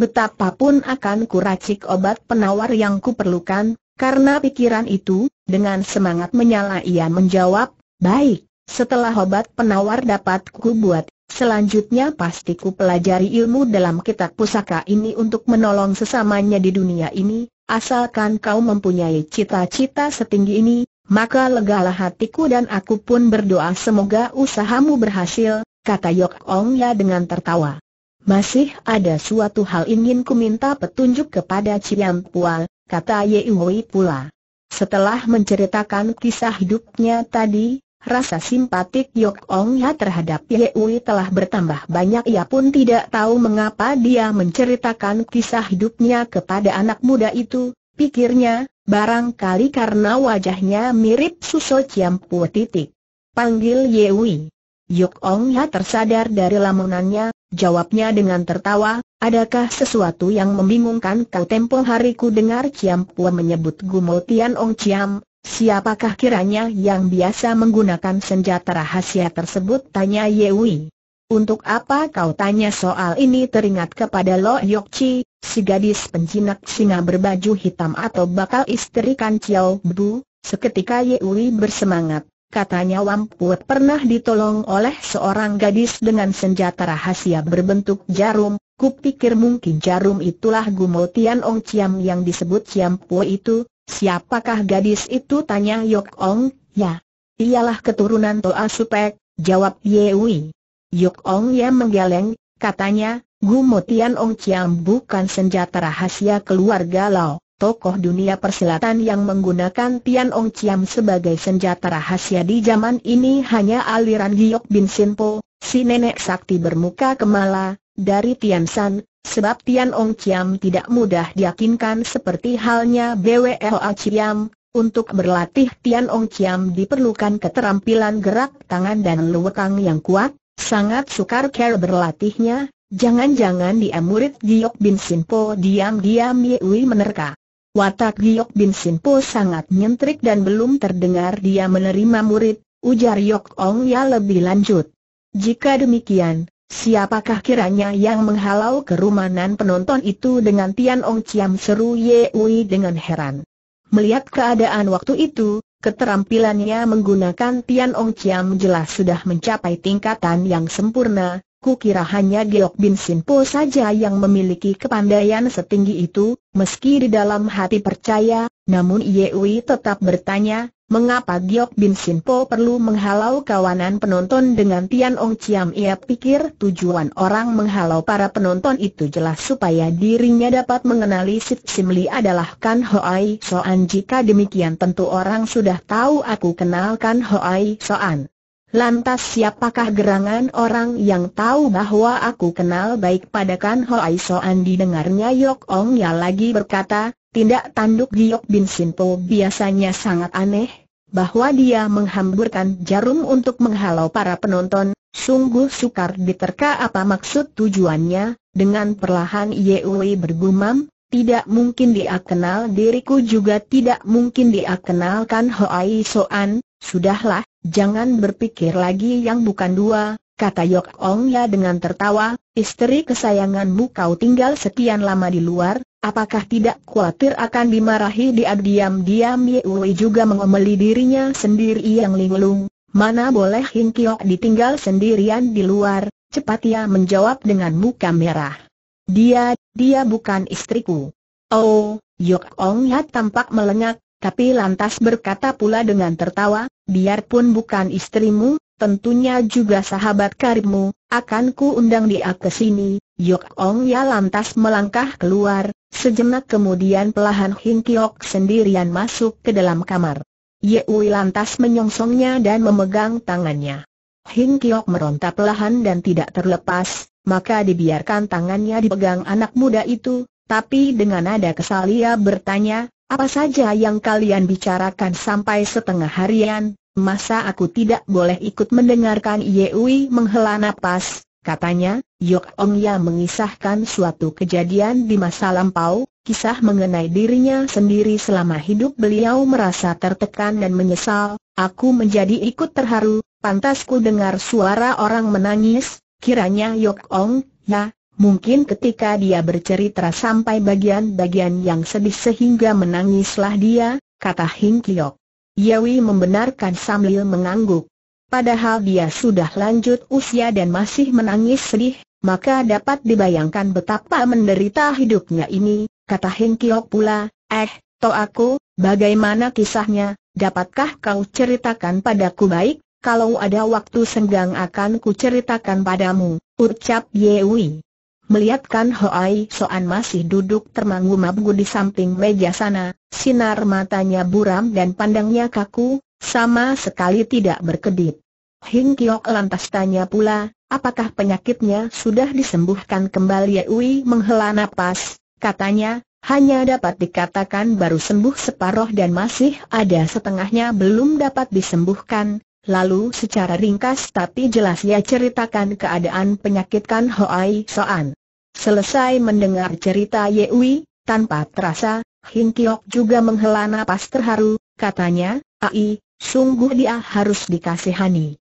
[SPEAKER 1] Betapapun akan kuracik obat penawar yang kuperlukan, karena pikiran itu, dengan semangat menyala ia menjawab, baik, setelah obat penawar dapat kubuat, selanjutnya pasti ku pelajari ilmu dalam kitab pusaka ini untuk menolong sesamanya di dunia ini, asalkan kau mempunyai cita-cita setinggi ini, maka legalah hatiku dan aku pun berdoa semoga usahamu berhasil, kata Yok Ong Ya dengan tertawa. Masih ada suatu hal ingin ku minta petunjuk kepada Ciam Pual, kata Ye Wei pula. Setelah menceritakan kisah hidupnya tadi, rasa simpatik Yok Ong Ya terhadap Ye Wei telah bertambah banyak. Ia pun tidak tahu mengapa dia menceritakan kisah hidupnya kepada anak muda itu, pikirnya, barangkali karena wajahnya mirip Suso Ciam titik. Panggil Ye Wei. Yuk Ong Ya tersadar dari lamunannya, jawabnya dengan tertawa, adakah sesuatu yang membingungkan kau tempoh hariku dengar Ciam Pua menyebut Gumo Tian Ong Ciam, siapakah kiranya yang biasa menggunakan senjata rahasia tersebut tanya Ye Yewi. Untuk apa kau tanya soal ini teringat kepada Lo Yok Chi, si gadis penjinak singa berbaju hitam atau bakal istri Kan Chiao Bu, seketika Ye Yewi bersemangat. Katanya Lampuat pernah ditolong oleh seorang gadis dengan senjata rahasia berbentuk jarum, kupikir mungkin jarum itulah Gumo Tian Ong Ciam yang disebut Ciam Pue itu, siapakah gadis itu tanya Yok Ong, ya, ialah keturunan Toa Supek, jawab Yewi. Yok Ong yang menggeleng, katanya, Gumo Tian Ong Ciam bukan senjata rahasia keluarga Lao tokoh dunia persilatan yang menggunakan Tian Ong Chiam sebagai senjata rahasia di zaman ini hanya aliran Giok Bin Sinpo, si nenek sakti bermuka kemala, dari Tian San, sebab Tian Ong Chiam tidak mudah diyakinkan seperti halnya BWLA Chiam, untuk berlatih Tian Ong Chiam diperlukan keterampilan gerak tangan dan luwekang yang kuat, sangat sukar care berlatihnya, jangan-jangan dia murid Giok Bin Sinpo diam-diam Yewi menerka. Watak Giok Bin Sinpo sangat nyentrik dan belum terdengar dia menerima murid, ujar Yok Ong Ya lebih lanjut. Jika demikian, siapakah kiranya yang menghalau kerumanan penonton itu dengan Tian Ong Chiam seru Ye Ui dengan heran. Melihat keadaan waktu itu, keterampilannya menggunakan Tian Ong Chiam jelas sudah mencapai tingkatan yang sempurna, kira hanya Geok Bin Sinpo saja yang memiliki kepandaian setinggi itu, meski di dalam hati percaya, namun Yewi tetap bertanya, mengapa Geok Bin Sinpo perlu menghalau kawanan penonton dengan Tian Ong Chiam? Ia pikir tujuan orang menghalau para penonton itu jelas supaya dirinya dapat mengenali Sip Sim Li adalah Kan Hoai Soan. Jika demikian tentu orang sudah tahu aku kenal Kan Hoai Soan. Lantas siapakah gerangan orang yang tahu bahwa aku kenal baik pada Kan Hoai Soan didengarnya Yok Ong Ya lagi berkata, tindak tanduk Giyok Bin Sinpo biasanya sangat aneh, bahwa dia menghamburkan jarum untuk menghalau para penonton, sungguh sukar diterka apa maksud tujuannya, dengan perlahan Yewi bergumam, tidak mungkin dia kenal diriku juga tidak mungkin dia kenalkan Hoai Soan, Sudahlah, jangan berpikir lagi yang bukan dua, kata Yok Ong Ya dengan tertawa, istri kesayanganmu kau tinggal sekian lama di luar, apakah tidak khawatir akan dimarahi di diam-diam Ye Wei juga mengomeli dirinya sendiri yang linglung, mana boleh Hing Kiok ditinggal sendirian di luar, cepat ia menjawab dengan muka merah. Dia, dia bukan istriku. Oh, Yok Ong Ya tampak melengak, tapi lantas berkata pula dengan tertawa, biarpun bukan istrimu, tentunya juga sahabat karibmu, akan ku undang dia ke sini. Yok Ong Ya lantas melangkah keluar, sejenak kemudian pelahan Hing Kiok sendirian masuk ke dalam kamar. Ye Ui lantas menyongsongnya dan memegang tangannya. Hing Kiok meronta pelahan dan tidak terlepas, maka dibiarkan tangannya dipegang anak muda itu, tapi dengan nada kesal ia bertanya, apa saja yang kalian bicarakan sampai setengah harian, masa aku tidak boleh ikut mendengarkan Yewi menghela napas, katanya, Yok Ong Ya mengisahkan suatu kejadian di masa lampau, kisah mengenai dirinya sendiri selama hidup beliau merasa tertekan dan menyesal, aku menjadi ikut terharu, pantasku dengar suara orang menangis, kiranya Yok Ong Ya Mungkin ketika dia bercerita sampai bagian-bagian yang sedih sehingga menangislah dia, kata Hing Kiok. Yawi membenarkan sambil mengangguk. Padahal dia sudah lanjut usia dan masih menangis sedih, maka dapat dibayangkan betapa menderita hidupnya ini, kata Hing Kiok pula, eh, to aku, bagaimana kisahnya, dapatkah kau ceritakan padaku baik? Kalau ada waktu senggang akan kuceritakan padamu, ucap Yewi. Melihat Kan Hoai Soan masih duduk termangu-mabgu di samping meja sana, sinar matanya buram dan pandangnya kaku, sama sekali tidak berkedip. Hing Kiok lantas tanya pula, apakah penyakitnya sudah disembuhkan kembali Yui menghela nafas, katanya, hanya dapat dikatakan baru sembuh separoh dan masih ada setengahnya belum dapat disembuhkan, Lalu secara ringkas tapi jelas ia ceritakan keadaan penyakitkan Kan Hoai Soan. Selesai mendengar cerita Yewi, tanpa terasa, Hing Kiok juga menghela nafas terharu, katanya, Ai, sungguh dia harus dikasihani.